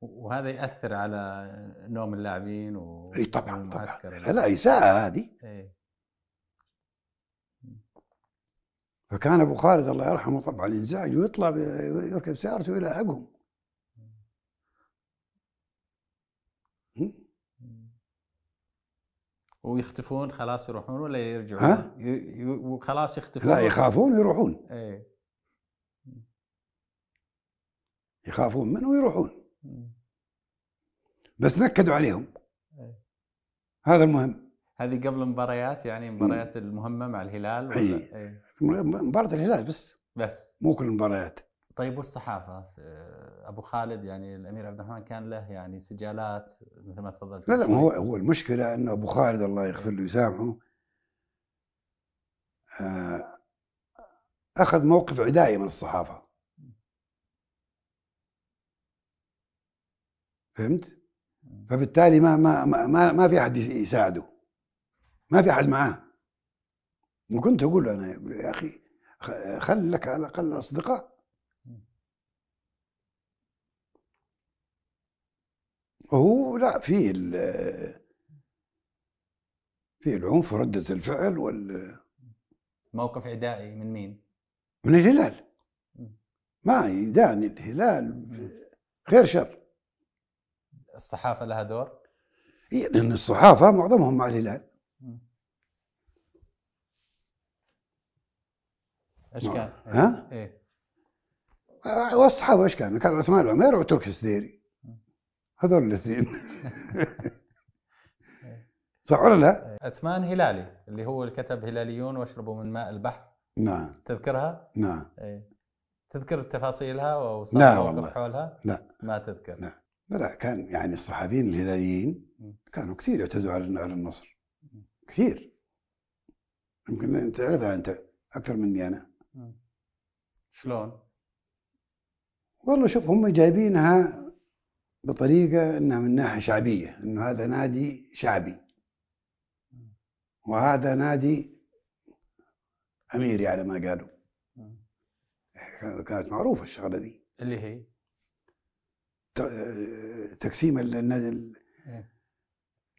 وهذا ياثر على نوم اللاعبين و اي طبعا طبعا لا, لا اساءه هذه ايه فكان ابو خالد الله يرحمه طبعا ينزعج ويطلع يركب سيارته يلاحقهم إيه. ويختفون خلاص يروحون ولا يرجعون؟ ها؟ وخلاص يختفون لا يخافون ويروحون ايه يخافون منه ويروحون بس نكدوا عليهم إيه. هذا المهم هذه قبل مباريات يعني مباريات المهمه مع الهلال ولا أي. أي. مباراه الهلال بس بس مو كل المباريات طيب والصحافه آه، ابو خالد يعني الامير عبد الرحمن كان له يعني سجالات مثل ما تفضلت لا لا ما هو هو المشكله انه ابو خالد الله يغفر له ويسامحه آه، اخذ موقف عدائي من الصحافه فهمت؟ فبالتالي ما ما ما, ما في احد يساعده ما في احد معاه وكنت اقول انا يا اخي خل لك على الاقل اصدقاء وهو لا في في العنف وردة الفعل وال موقف عدائي من مين؟ من الهلال ما يداني الهلال غير شر الصحافه لها دور؟ اي لان الصحافه معظمهم مع الهلال ايش كان؟ ها؟ ايه آه، والصحافه ايش كانوا؟ كان عثمان العمير وتركي السديري هذول الاثنين إيه. صح ولا لا؟ إيه. عثمان هلالي اللي هو اللي كتب هلاليون واشربوا من ماء البحر نعم تذكرها؟ نعم ايه تذكر تفاصيلها وصاروا حولها؟ لا ما تذكر نعم لا لا كان يعني الصحفيين الهلاليين كانوا كثير يعتدوا على على النصر كثير يمكن انت تعرفها يعني انت اكثر مني انا شلون؟ والله شوف هم جايبينها بطريقه انها من ناحيه شعبيه انه هذا نادي شعبي وهذا نادي اميري على ما قالوا كانت معروفه الشغله دي اللي هي آه، تقسيم النادي إيه.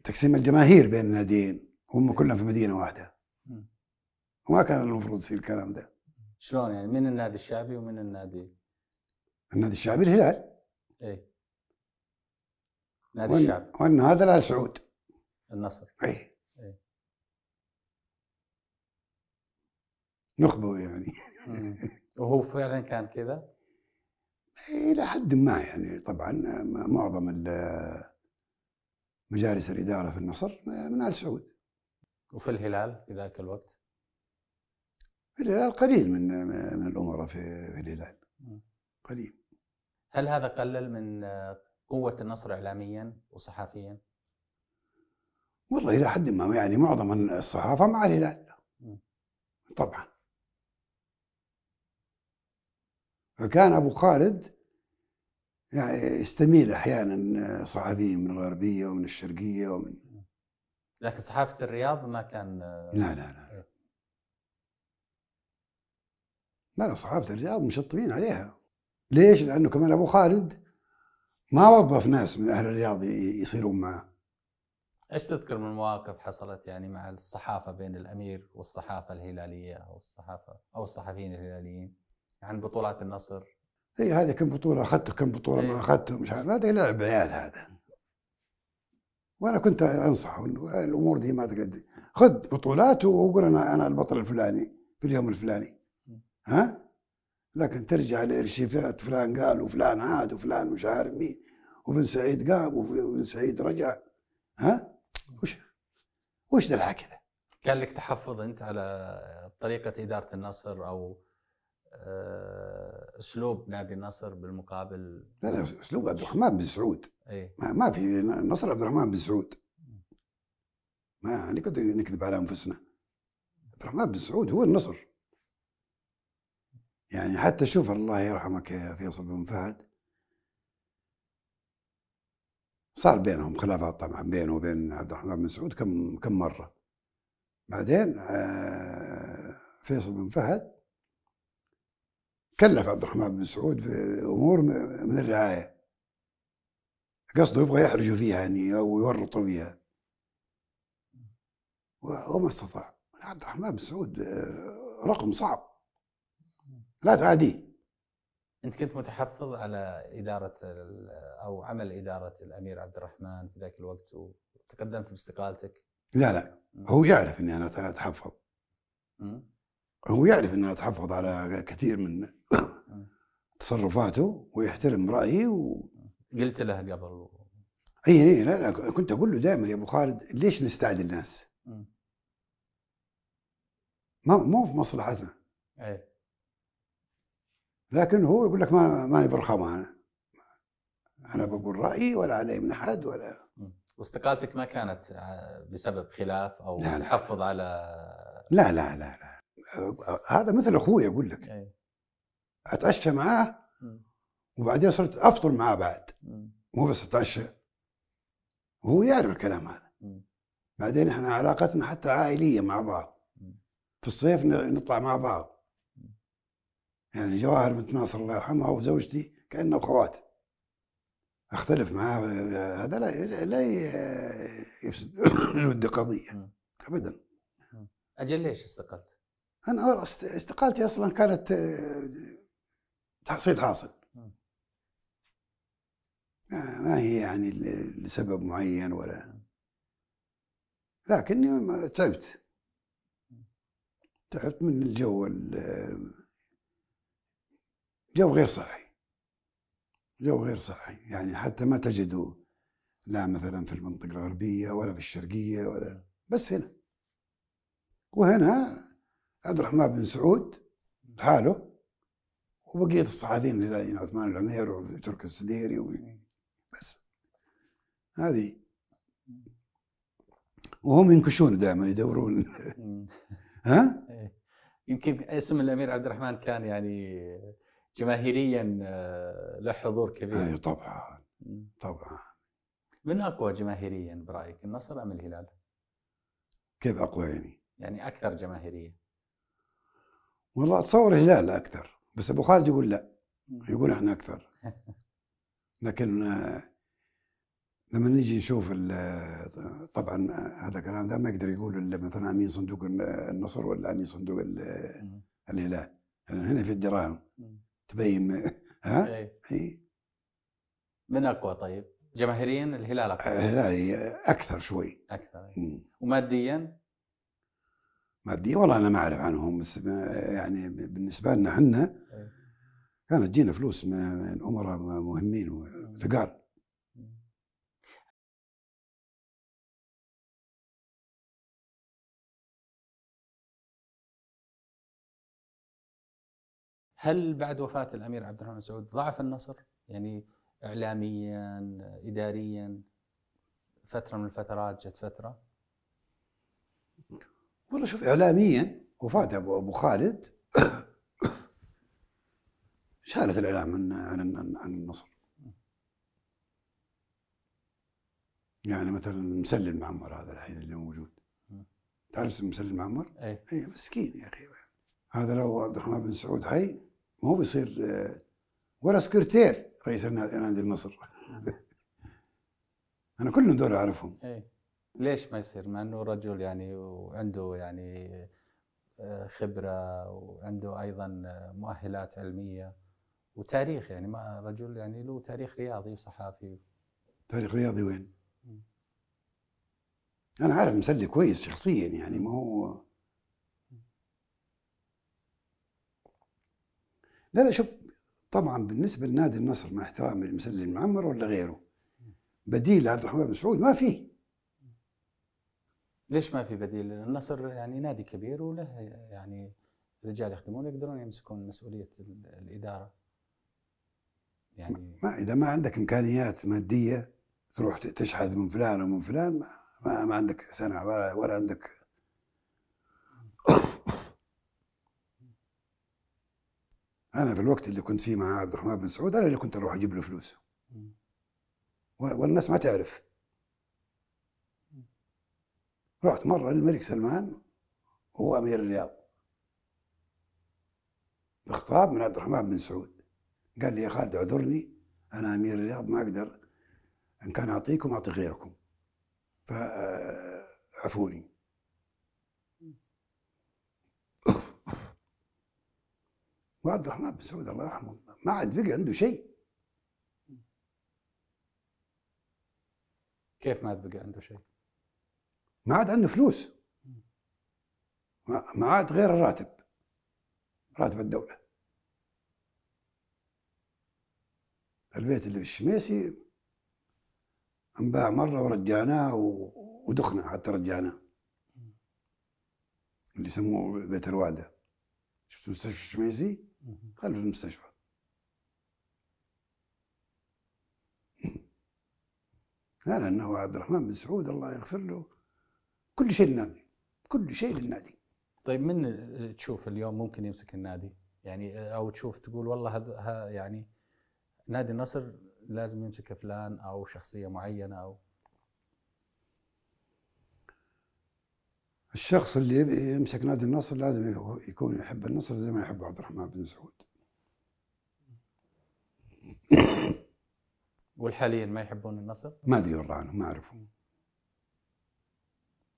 تقسيم الجماهير بين الناديين هم إيه. كلهم في مدينه واحده وما كان المفروض يصير الكلام ده شلون يعني من النادي الشعبي ومن النادي النادي الشعبي الهلال ايه نادي الشعب الشعبي وان هذا ال سعود النصر ايه, إيه؟ نخبوي يعني وهو فعلا كان كذا إلى حد ما يعني طبعا معظم مجالس الإدارة في النصر من آل سعود وفي الهلال في ذاك الوقت؟ في الهلال قليل من من الأمراء في في الهلال قليل هل هذا قلل من قوة النصر إعلاميا وصحافيا؟ والله إلى حد ما يعني معظم الصحافة مع الهلال طبعا فكان أبو خالد يعني يستميل أحيانا آه، صحفيين من الغربية ومن الشرقية ومن لكن صحافة الرياض ما كان آه، لا لا لا إيه. لا لا صحافة الرياض مشطبين عليها ليش؟ لأنه كمان أبو خالد ما وظف ناس من أهل الرياض يصيرون معه ايش تذكر من مواقف حصلت يعني مع الصحافه بين الامير والصحافه الهلاليه او الصحافه او الصحفيين الهلاليين؟ عن بطولات النصر اي هذه كم بطوله اخذت كم بطوله ما اخذت مش عارف هذا لعب عيال هذا وانا كنت انصح الامور دي ما تقدم خذ بطولات وقول انا انا البطل الفلاني في اليوم الفلاني ها لكن ترجع لارشيفات فلان قال وفلان عاد وفلان مش عارف مين وبن سعيد قام وبن سعيد رجع ها وش وش ذا الحكي ذا؟ كان لك تحفظ انت على طريقه اداره النصر او آه، اسلوب نادي النصر بالمقابل لا لا اسلوب عبد الرحمن بن سعود ايه؟ ما, في نصر عبد الرحمن بن سعود ما نقدر نكذب على انفسنا عبد الرحمن بن سعود هو النصر يعني حتى شوف الله يرحمك يا فيصل بن فهد صار بينهم خلافات طبعا بينه وبين عبد الرحمن بن سعود كم كم مره بعدين آه، فيصل بن فهد كلف عبد الرحمن بن سعود بامور من الرعايه قصده يبغى يحرجوا فيها يعني او يورطوا فيها وما استطاع عبد الرحمن بن سعود آه، رقم صعب لا تعاديه انت كنت متحفظ على اداره او عمل اداره الامير عبد الرحمن في ذاك الوقت وتقدمت باستقالتك؟ لا لا هو يعرف اني انا اتحفظ هو يعرف أن أتحفظ على كثير من تصرفاته ويحترم رأيي و... قلت له قبل اي اي لا لا كنت اقول له دائما يا ابو خالد ليش نستعدي الناس؟ ما مو في مصلحتنا اي لكن هو يقول لك ما ماني برخامه انا انا بقول رايي ولا علي من احد ولا واستقالتك ما كانت بسبب خلاف او لا تحفظ على لا لا لا لا هذا مثل اخوي اقول لك إيه. اتعشى معاه وبعدين صرت افطر معاه بعد مو بس اتعشى وهو يعرف الكلام هذا بعدين احنا علاقتنا حتى عائليه مع بعض في الصيف نطلع مع بعض يعني جواهر بنت ناصر الله يرحمها وزوجتي كانه اخوات اختلف معاه هذا لا لا يفسد ودي قضيه ابدا اجل ليش استقلت؟ انا استقالتي اصلا كانت آه، تحصيل حاصل ما هي يعني لسبب معين ولا لكني تعبت تعبت من الجو جو غير صحي جو غير صحي يعني حتى ما تجدوا لا مثلا في المنطقة الغربية ولا في الشرقية ولا بس هنا وهنا عبد الرحمن بن سعود لحاله وبقيه الصحفيين اللي يعني عثمان العمير وترك السديري و... بس هذه وهم ينكشون دائما يدورون ها؟ إيه. يمكن اسم الامير عبد الرحمن كان يعني جماهيريا آه، له حضور كبير اي طبعا طبعا من اقوى جماهيريا برايك النصر ام الهلال؟ كيف اقوى يعني؟ يعني اكثر جماهيريه والله اتصور الهلال اكثر بس ابو خالد يقول لا يقول احنا اكثر لكن آه، لما نجي نشوف آه، طبعا آه، هذا الكلام ده ما يقدر يقول الا مثلا امين صندوق النصر ولا امين صندوق الهلال يعني هنا في الدراهم تبين ها؟ اي إيه. من اقوى طيب؟ جماهيريا الهلال اقوى الهلال اكثر شوي اكثر وماديا؟ ماديه والله انا ما اعرف عنهم بس يعني بالنسبه لنا احنا إيه. كانت تجينا فلوس من امراء مهمين وثقال هل بعد وفاه الامير عبد الرحمن سعود ضعف النصر؟ يعني اعلاميا اداريا فتره من الفترات جت فتره والله شوف اعلاميا وفاه ابو ابو خالد شالت الاعلام عن عن عن النصر يعني مثلا مسلم معمر هذا الحين اللي موجود تعرف مسلم معمر؟ اي اي مسكين يا اخي هذا لو عبد الرحمن بن سعود حي ما هو بيصير آه، ولا سكرتير رئيس نادي النصر انا كلهم دول اعرفهم اي ليش ما يصير مع انه رجل يعني وعنده يعني آه، خبره وعنده ايضا مؤهلات علميه وتاريخ يعني ما رجل يعني له تاريخ رياضي وصحافي تاريخ رياضي وين؟ م. انا عارف مسلي كويس شخصيا يعني ما هو لا لا شوف طبعا بالنسبه لنادي النصر مع احترامي لمسلي المعمر ولا غيره بديل لعبد الرحمن بن سعود ما فيه ليش ما في بديل؟ النصر يعني نادي كبير وله يعني رجال يخدمون يقدرون يمسكون مسؤوليه الاداره. يعني ما اذا ما عندك امكانيات ماديه تروح تشحذ من فلان ومن فلان ما, ما, عندك سنة ولا ولا عندك انا في الوقت اللي كنت فيه مع عبد الرحمن بن سعود انا اللي كنت اروح اجيب له فلوس والناس ما تعرف رحت مرة للملك سلمان هو أمير الرياض بخطاب من عبد الرحمن بن سعود قال لي يا خالد اعذرني أنا أمير الرياض ما أقدر إن كان أعطيكم أعطي غيركم فعفوني وعبد الرحمن بن سعود الله يرحمه ما عاد بقى عنده شيء كيف ما عاد بقى عنده شيء؟ ما عاد عنده فلوس ما عاد غير الراتب راتب الدولة البيت اللي في الشميسي انباع مرة ورجعناه ودخنا حتى رجعناه اللي سموه بيت الوالدة شفت مستشفى الشميسي خلف المستشفى قال انه عبد الرحمن بن سعود الله يغفر له كل شيء للنادي كل شيء للنادي طيب من تشوف اليوم ممكن يمسك النادي يعني او تشوف تقول والله هذا يعني نادي النصر لازم يمسك فلان او شخصيه معينه او الشخص اللي يمسك نادي النصر لازم يكون يحب النصر زي ما يحب عبد الرحمن بن سعود والحاليين ما يحبون النصر؟ ما ادري والله انا ما اعرفهم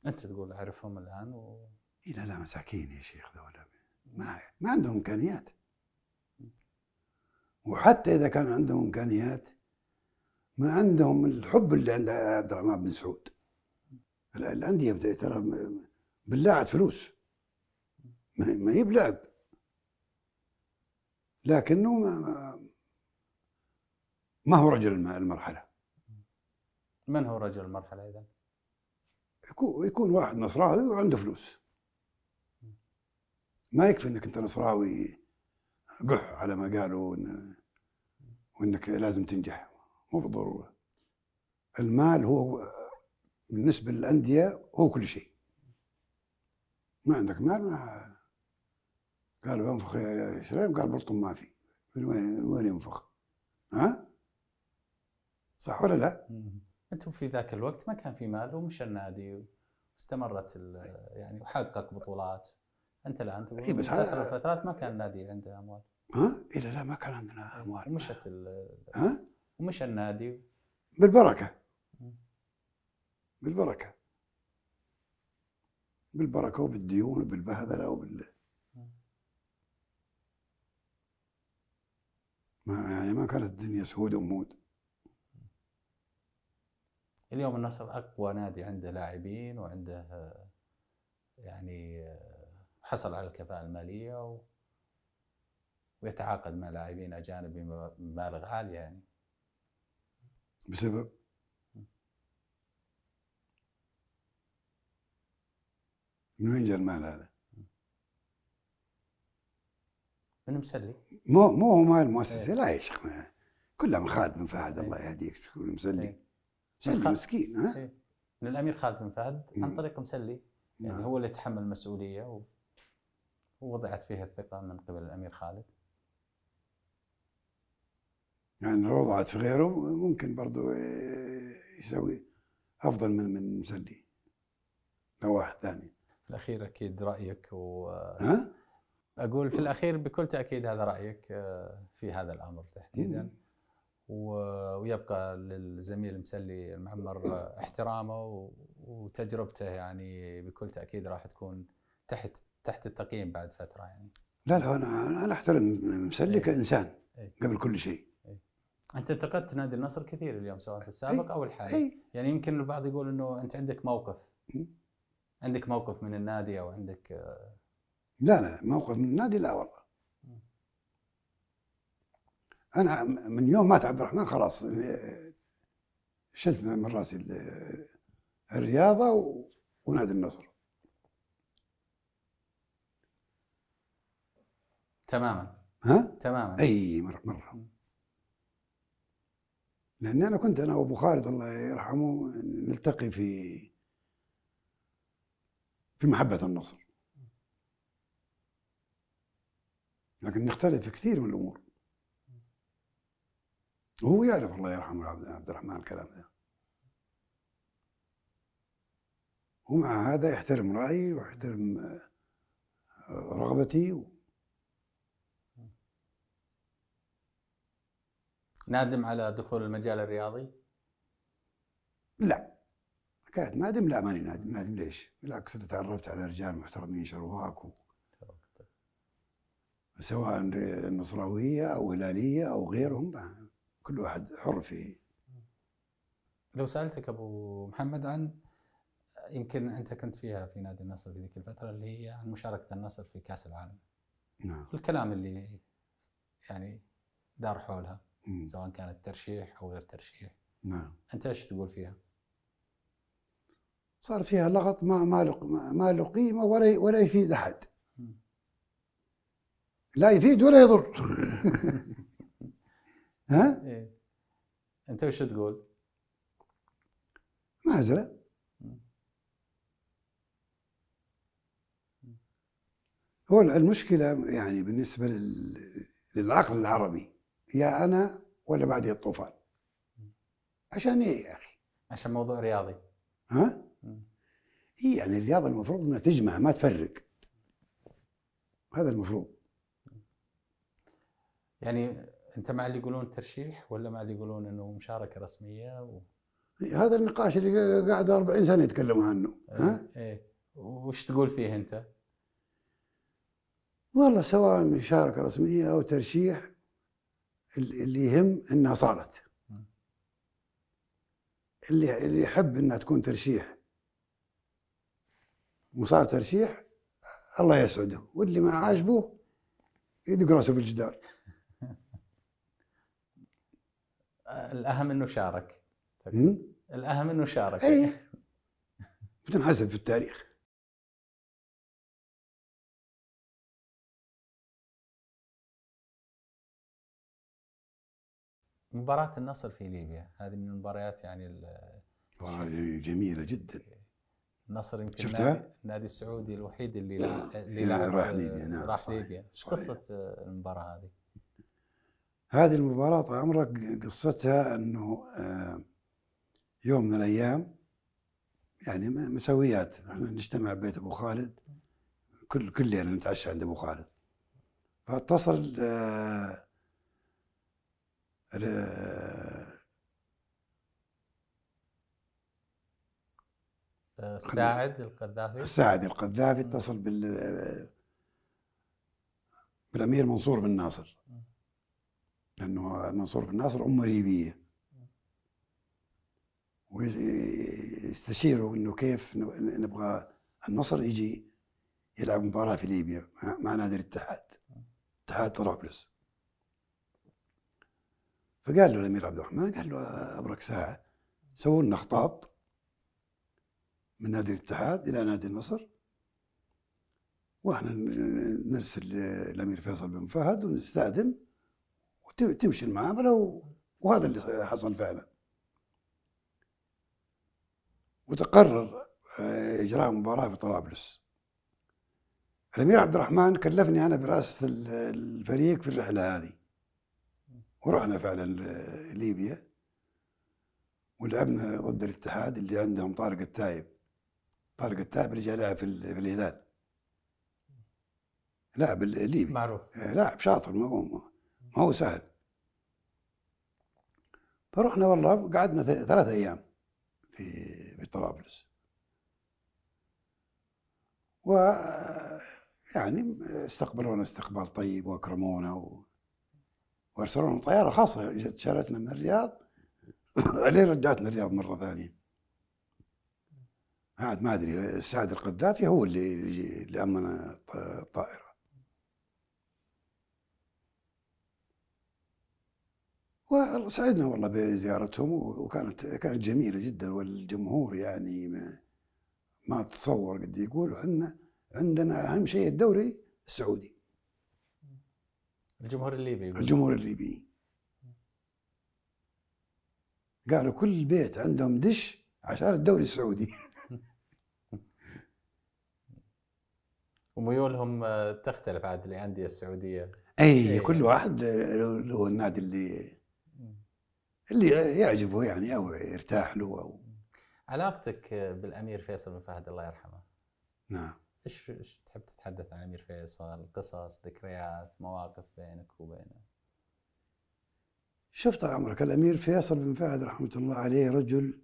انت تقول اعرفهم الان و... إيه لا لا مساكين يا شيخ ذولا ما ما عندهم امكانيات وحتى اذا كان عندهم امكانيات ما عندهم الحب اللي عند عبد الرحمن بن سعود الانديه ترى بلاعه فلوس ما هي بلعب لكنه ما, ما هو رجل المرحله من هو رجل المرحله اذا؟ يكون واحد نصراوي وعنده فلوس ما يكفي انك انت نصراوي قح على ما قالوا إن وانك لازم تنجح مو بالضروره المال هو بالنسبه للانديه هو كل شيء ما عندك مال ما قال انفخ يا شريم قال برطم ما في من وين من وين ينفخ ها صح ولا لا؟ انتم في ذاك الوقت ما كان في مال ومشى النادي واستمرت يعني وحقق بطولات انت الان تقول اي بس فتره الفترات ما كان النادي عنده اموال ها؟ الى إيه، لا ما كان عندنا إيه، اموال ومشت ها؟ ومشى النادي بالبركه بالبركه بالبركه وبالديون وبالبهذله وبال ما يعني ما كانت الدنيا سهود ومود اليوم النصر اقوى نادي عنده لاعبين وعنده يعني حصل على الكفاءه الماليه و... ويتعاقد مع لاعبين اجانب بمبالغ عاليه يعني بسبب من وين جاء المال هذا؟ من مسلي مو مو مال المؤسسه إيه. لا يا شيخ كلها من خالد بن فهد إيه. الله يهديك شكون المسلي إيه. مسلي خالد. مسكين ها؟ إيه؟ من الامير خالد بن فهد عن طريق مسلي يعني نعم. هو اللي تحمل المسؤوليه و... ووضعت فيها الثقه من قبل الامير خالد يعني لو وضعت في غيره ممكن برضه إيه، يسوي افضل من من مسلي لو واحد ثاني في الاخير اكيد رايك و ها؟ اقول في الاخير بكل تاكيد هذا رايك آه، في هذا الامر تحديدا ويبقى للزميل مسلي المعمر احترامه وتجربته يعني بكل تاكيد راح تكون تحت تحت التقييم بعد فتره يعني لا لا انا انا احترم مسلي إيه. كانسان إيه. قبل كل شيء إيه. انت انتقدت نادي النصر كثير اليوم سواء في السابق او الحالي يعني يمكن البعض يقول انه انت عندك موقف عندك موقف من النادي او عندك آه. لا لا موقف من النادي لا والله انا من يوم مات عبد الرحمن خلاص شلت من راسي الرياضه ونادي النصر تماما ها؟ تماما اي مره مره لاني انا كنت انا وابو خالد الله يرحمه نلتقي في في محبه النصر لكن نختلف في كثير من الامور وهو يعرف الله يرحمه عبد الرحمن الكلام ده ومع هذا يحترم رأيي ويحترم آه، رغبتي و... نادم على دخول المجال الرياضي؟ لا كانت نادم لا ماني نادم نادم ليش؟ بالعكس انا تعرفت على رجال محترمين شرواك و... سواء النصراوية أو هلالية أو غيرهم كل واحد حر في لو سالتك ابو محمد عن يمكن انت كنت فيها في نادي النصر في ذيك الفتره اللي هي عن مشاركه النصر في كاس العالم نعم والكلام اللي يعني دار حولها مم. سواء كانت ترشيح او غير ترشيح نعم انت ايش تقول فيها؟ صار فيها لغط ما ما له ما له قيمه ولا ولا يفيد احد لا يفيد ولا يضر ها؟ إيه. انت وش تقول؟ معزله هو المشكله يعني بالنسبه لل... للعقل العربي يا انا ولا بعدي الطوفان عشان ايه يا اخي؟ عشان موضوع رياضي ها؟ اي يعني الرياضه المفروض انها تجمع ما تفرق هذا المفروض يعني انت مع اللي يقولون ترشيح ولا مع اللي يقولون انه مشاركه رسميه و... هذا النقاش اللي قاعد 40 سنه يتكلموا عنه ايه ها؟ ايه وش تقول فيه انت؟ والله سواء مشاركه رسميه او ترشيح اللي يهم انها صارت اللي اللي يحب انها تكون ترشيح وصار ترشيح الله يسعده واللي ما عاجبه يدق راسه بالجدار الاهم انه شارك الاهم انه شارك اي بتنحسب في التاريخ مباراة النصر في ليبيا هذه من المباريات يعني جميلة جدا النصر يمكن شفتها؟ النادي السعودي الوحيد اللي لا اللي إيه، راح ليبيا نعم راح ليبيا ايش قصة المباراة هذه؟ هذه المباراة طال عمرك قصتها أنه آه، يوم من الأيام يعني مسويات احنا نجتمع ببيت أبو خالد كل كل ليلة نتعشى عند أبو خالد فاتصل آه، الساعد آه، القذافي الساعد القذافي اتصل بال بالامير منصور بن ناصر لأنه منصور بن ناصر أمه ليبية ويستشيروا إنه كيف نبغى النصر يجي يلعب مباراة في ليبيا مع نادي الاتحاد اتحاد طرابلس فقال له الأمير عبد الرحمن قال له أبرك ساعة سووا لنا خطاب من نادي الاتحاد إلى نادي النصر واحنا نرسل الامير فيصل بن فهد ونستاذن تمشي المعامله وهذا اللي حصل فعلا وتقرر آه، اجراء مباراه في طرابلس الامير عبد الرحمن كلفني انا برئاسه الفريق في الرحله هذه ورحنا فعلا ليبيا ولعبنا ضد الاتحاد اللي عندهم طارق التايب طارق التايب اللي جاء لعب في الهلال لاعب الليبي معروف آه، لاعب شاطر ما هو ما هو سهل فرحنا والله وقعدنا ثلاثة أيام في في طرابلس و يعني استقبلونا استقبال طيب واكرمونا و... وارسلونا طياره خاصه جت شالتنا من الرياض لين رجعتنا الرياض مره ثانيه عاد ما ادري السعد القذافي هو اللي اللي امن الطائره وسعدنا والله بزيارتهم وكانت كانت جميله جدا والجمهور يعني ما, ما تتصور قد يقولوا عندنا عندنا اهم شيء الدوري السعودي الجمهور الليبي الجمهور الليبي قالوا كل بيت عندهم دش عشان الدوري السعودي وميولهم آه، تختلف عاد الانديه السعوديه اي إيه. كل واحد له النادي اللي اللي يعجبه يعني او يرتاح له او علاقتك بالامير فيصل بن فهد الله يرحمه نعم ايش ايش تحب تتحدث عن الامير فيصل؟ قصص، ذكريات، مواقف بينك وبينه؟ شفت عمرك الامير فيصل بن فهد رحمه الله عليه رجل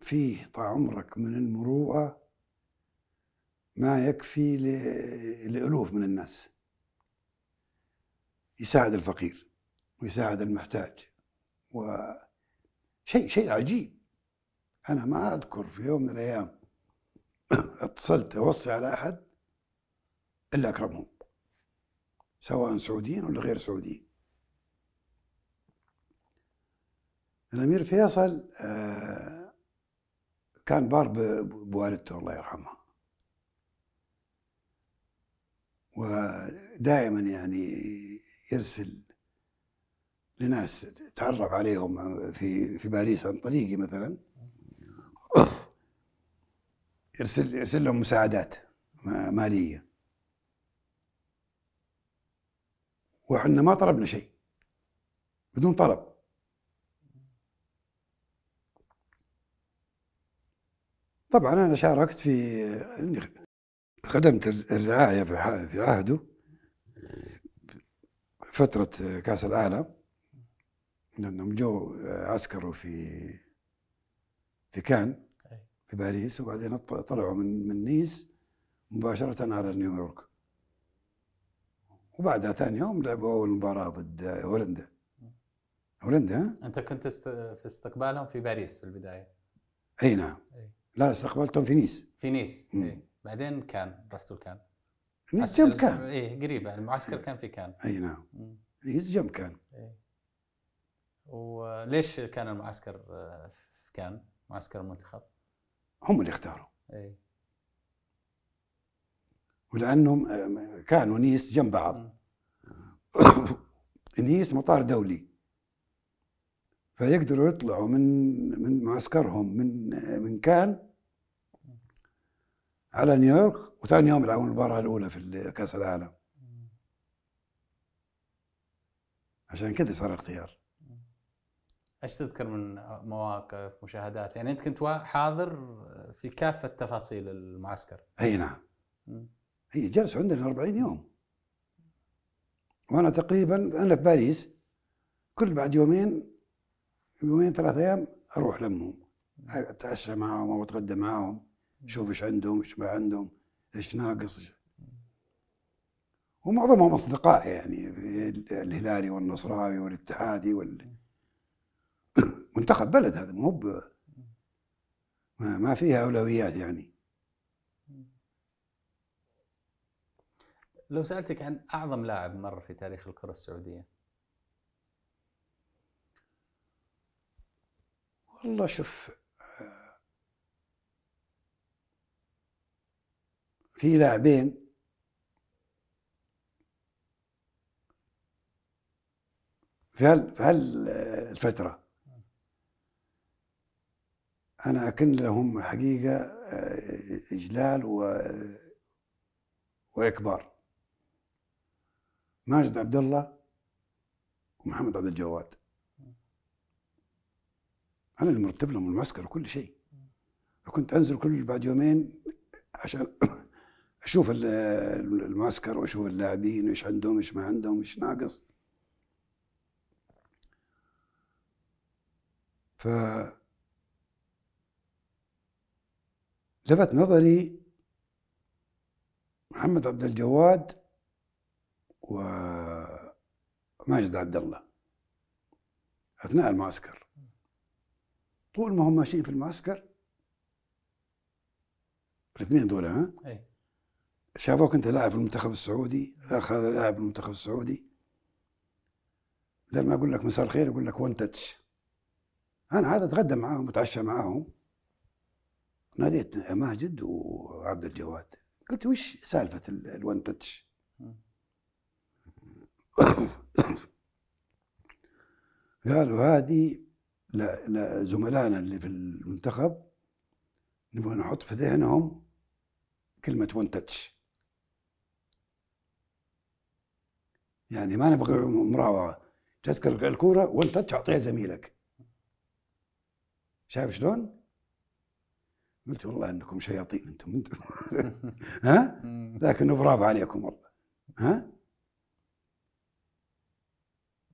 فيه طال عمرك من المروءه ما يكفي لألوف من الناس يساعد الفقير ويساعد المحتاج وشيء شيء عجيب أنا ما أذكر في يوم من الأيام اتصلت أوصي على أحد إلا أكرمهم سواء سعوديين ولا غير سعوديين الأمير فيصل آه، كان بار بوالدته الله يرحمها ودائما يعني يرسل لناس تعرف عليهم في في باريس عن طريقي مثلا يرسل يرسل لهم مساعدات ماليه وحنا ما طلبنا شيء بدون طلب طبعا انا شاركت في خدمت الرعايه في عهده فترة كأس العالم لأنهم جو عسكروا في في كان في باريس وبعدين طلعوا من من نيس مباشرة على نيويورك وبعدها ثاني يوم لعبوا أول مباراة ضد هولندا هولندا أنت كنت في استقبالهم في باريس في البداية أي نعم أي. لا استقبلتهم في نيس في نيس أي. بعدين كان رحتوا لكان نيس جنب كان ايه قريبه المعسكر يعني، كان في كان اي نعم نيس جنب كان إيه. وليش كان المعسكر آه، في كان معسكر المنتخب؟ هم اللي اختاروا ايه ولانهم آه، كان ونيس جنب بعض نيس مطار دولي فيقدروا يطلعوا من من معسكرهم من آه، من كان على نيويورك وثاني يوم يلعبون المباراة الأولى في كأس العالم عشان كذا صار الاختيار ايش تذكر من مواقف مشاهدات يعني انت كنت حاضر في كافه تفاصيل المعسكر اي نعم هي جلس عندنا 40 يوم وانا تقريبا انا في باريس كل بعد يومين يومين ثلاثة ايام اروح لمهم اتعشى معهم او اتغدى معهم اشوف ايش عندهم ايش ما عندهم ايش ناقص ومعظمهم اصدقاء يعني الهلالي والنصراوي والاتحادي وال منتخب بلد هذا مو ما, ما فيها اولويات يعني لو سالتك عن اعظم لاعب مر في تاريخ الكره السعوديه والله شوف في لاعبين في هال في هال الفترة انا اكن لهم حقيقه آه، اجلال و واكبار ماجد عبد الله ومحمد عبد الجواد انا اللي مرتب لهم المعسكر وكل شيء وكنت انزل كل بعد يومين عشان اشوف المعسكر واشوف اللاعبين ايش عندهم ايش ما عندهم ايش ناقص ف لفت نظري محمد عبد الجواد وماجد عبد الله اثناء المعسكر طول ما هم ماشيين في المعسكر الاثنين دول ها؟ أي. شافوك انت لاعب في المنتخب السعودي الاخ هذا لاعب في المنتخب السعودي بدل ما اقول لك مساء الخير يقول لك وان تاتش انا عاد اتغدى معاهم اتعشى معاهم ناديت ماجد وعبد الجواد قلت وش سالفه الون تاتش قالوا هذه لا لا زملائنا اللي في المنتخب نبغى نحط في ذهنهم كلمه ون تاتش يعني ما نبغى مراوغه تذكر الكوره وانت تعطيها زميلك شايف شلون؟ قلت والله انكم شياطين انتم انتم ها؟ لكن برافو عليكم والله ها؟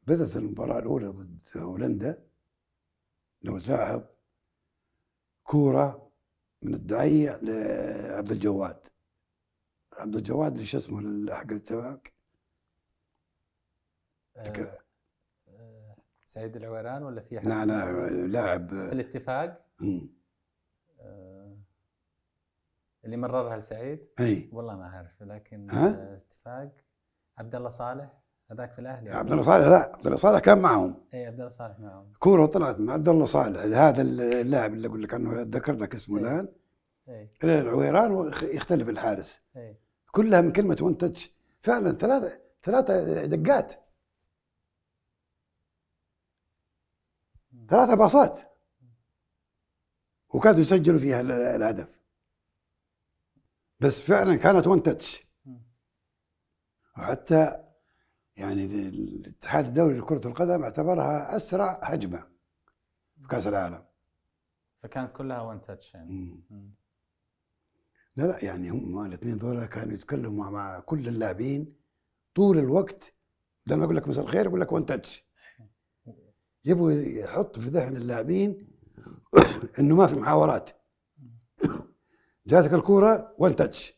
بدأت المباراة الأولى ضد هولندا لو تلاحظ كورة من الدعية لعبد الجواد عبد الجواد اللي شو اسمه حق الاتفاق آه، آه، سعيد العويران ولا في لا لا لاعب في الاتفاق آه اللي مررها لسعيد اي والله ما اعرف لكن الاتفاق عبد الله صالح هذاك في الاهلي عبد الله صالح لا عبد الله صالح كان معهم اي عبد الله صالح معهم كوره طلعت مع عبد الله صالح هذا اللاعب اللي اقول لك عنه ذكرنا اسمه الان العويران يختلف الحارس أي. كلها من كلمه وان فعلا ثلاثه ثلاثه دقات ثلاثة باصات وكادوا يسجلوا فيها الهدف بس فعلا كانت وان تاتش وحتى يعني الاتحاد الدولي لكرة القدم اعتبرها أسرع هجمة في كأس العالم فكانت كلها وان تاتش يعني مم. لا لا يعني هم الاثنين دول كانوا يتكلموا مع كل اللاعبين طول الوقت لما اقول لك مساء الخير اقول لك وان تاتش يبغوا يحط في ذهن اللاعبين انه ما في محاورات جاتك الكوره وان تاتش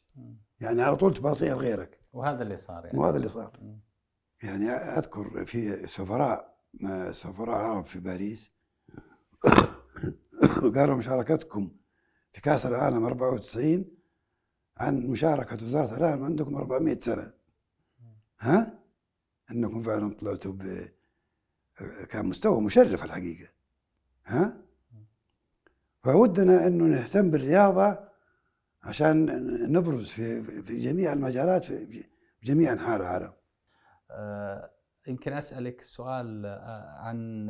يعني على طول تباصيها لغيرك وهذا اللي صار يعني وهذا اللي صار يعني اذكر في سفراء سفراء عرب في باريس قالوا مشاركتكم في كاس العالم 94 عن مشاركه وزاره الإعلام عندكم 400 سنه ها انكم فعلا طلعتوا ب كان مستوى مشرف الحقيقة ها فودنا أنه نهتم بالرياضة عشان نبرز في, في جميع المجالات في جميع أنحاء العالم أه يمكن أسألك سؤال آه، عن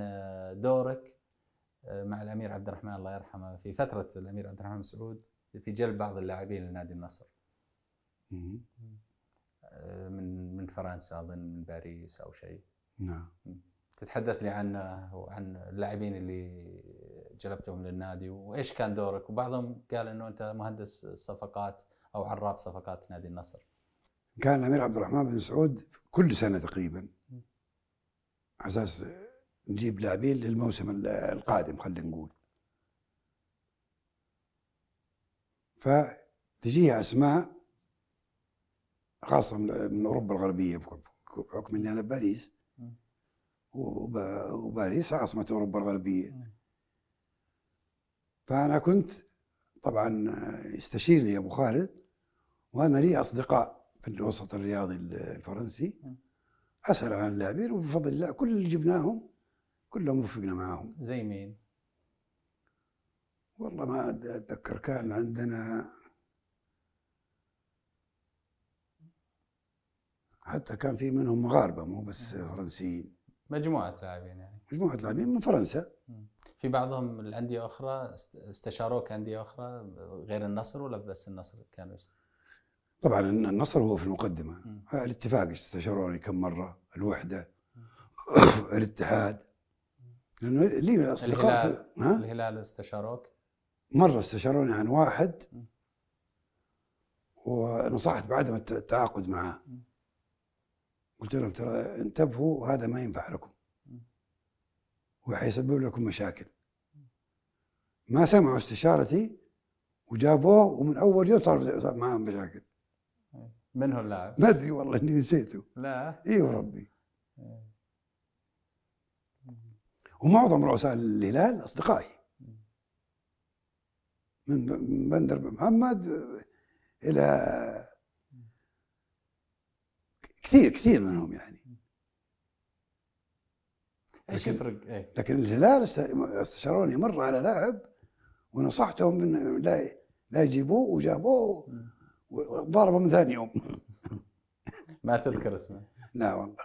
دورك آه، مع الأمير عبد الرحمن الله يرحمه في فترة الأمير عبد الرحمن سعود في جلب بعض اللاعبين لنادي النصر آه، من من فرنسا اظن من باريس او شيء نعم تتحدث لي عنه وعن اللاعبين اللي جلبتهم للنادي وايش كان دورك وبعضهم قال انه انت مهندس صفقات او عراب صفقات نادي النصر كان الامير عبد الرحمن بن سعود كل سنه تقريبا على اساس نجيب لاعبين للموسم القادم خلينا نقول فتجيه اسماء خاصه من اوروبا الغربيه بحكم اني انا باريس وباريس عاصمة أوروبا الغربية فأنا كنت طبعا يستشيرني أبو خالد وأنا لي أصدقاء في الوسط الرياضي الفرنسي أسأل عن اللاعبين وبفضل الله كل اللي جبناهم كلهم وفقنا معاهم زي مين؟ والله ما أتذكر كان عندنا حتى كان في منهم مغاربة مو بس فرنسيين مجموعه لاعبين يعني مجموعه لاعبين من فرنسا في بعضهم الانديه اخرى استشاروك انديه اخرى غير النصر ولا بس النصر كانوا طبعا النصر هو في المقدمه الاتفاق استشاروني كم مره الوحده الاتحاد لانه لي اصدقاء الهلال, الهلال استشاروك مره استشاروني عن واحد ونصحت بعدم التعاقد معه قلت لهم ترى انتبهوا هذا ما ينفع لكم وحيسبب لكم مشاكل ما سمعوا استشارتي وجابوه ومن اول يوم صار معاهم مشاكل من هو اللاعب؟ ما ادري والله اني نسيته لا اي وربي إيه. ومعظم رؤساء الهلال اصدقائي إيه. من بندر محمد الى كثير كثير منهم يعني ايش يفرق؟ إيه؟ لكن الهلال استشاروني مره على لاعب ونصحتهم من لا لا يجيبوه وجابوه وضاربه من ثاني يوم ما تذكر اسمه لا والله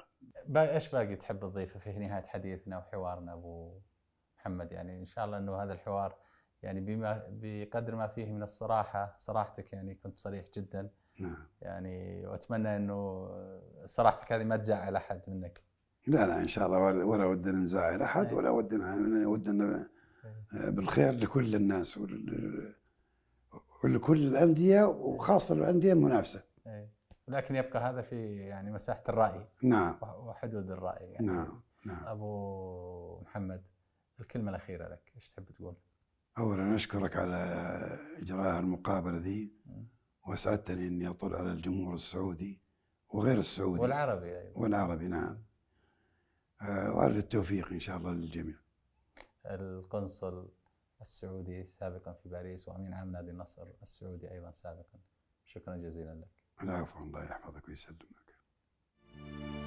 ايش باقي تحب تضيفه في نهايه حديثنا وحوارنا ابو محمد يعني ان شاء الله انه هذا الحوار يعني بما بقدر ما فيه من الصراحه صراحتك يعني كنت صريح جدا نعم يعني واتمنى انه صراحتك هذه ما تزعل احد منك لا لا ان شاء الله ولا ودنا نزعل احد إيه. ولا ودنا ودنا إيه. آه، بالخير لكل الناس ولكل الانديه وخاصه الانديه المنافسه. إيه. ولكن يبقى هذا في يعني مساحه الراي. نعم. وحدود الراي يعني. نعم نعم. ابو محمد الكلمه الاخيره لك، ايش تحب تقول؟ اولا اشكرك على اجراء المقابله ذي. واسعدتني اني اطل على الجمهور السعودي وغير السعودي والعربي أيضا. والعربي نعم آه، وارجو التوفيق ان شاء الله للجميع القنصل السعودي سابقا في باريس وامين عام نادي النصر السعودي ايضا سابقا شكرا جزيلا لك العفو الله يحفظك ويسلمك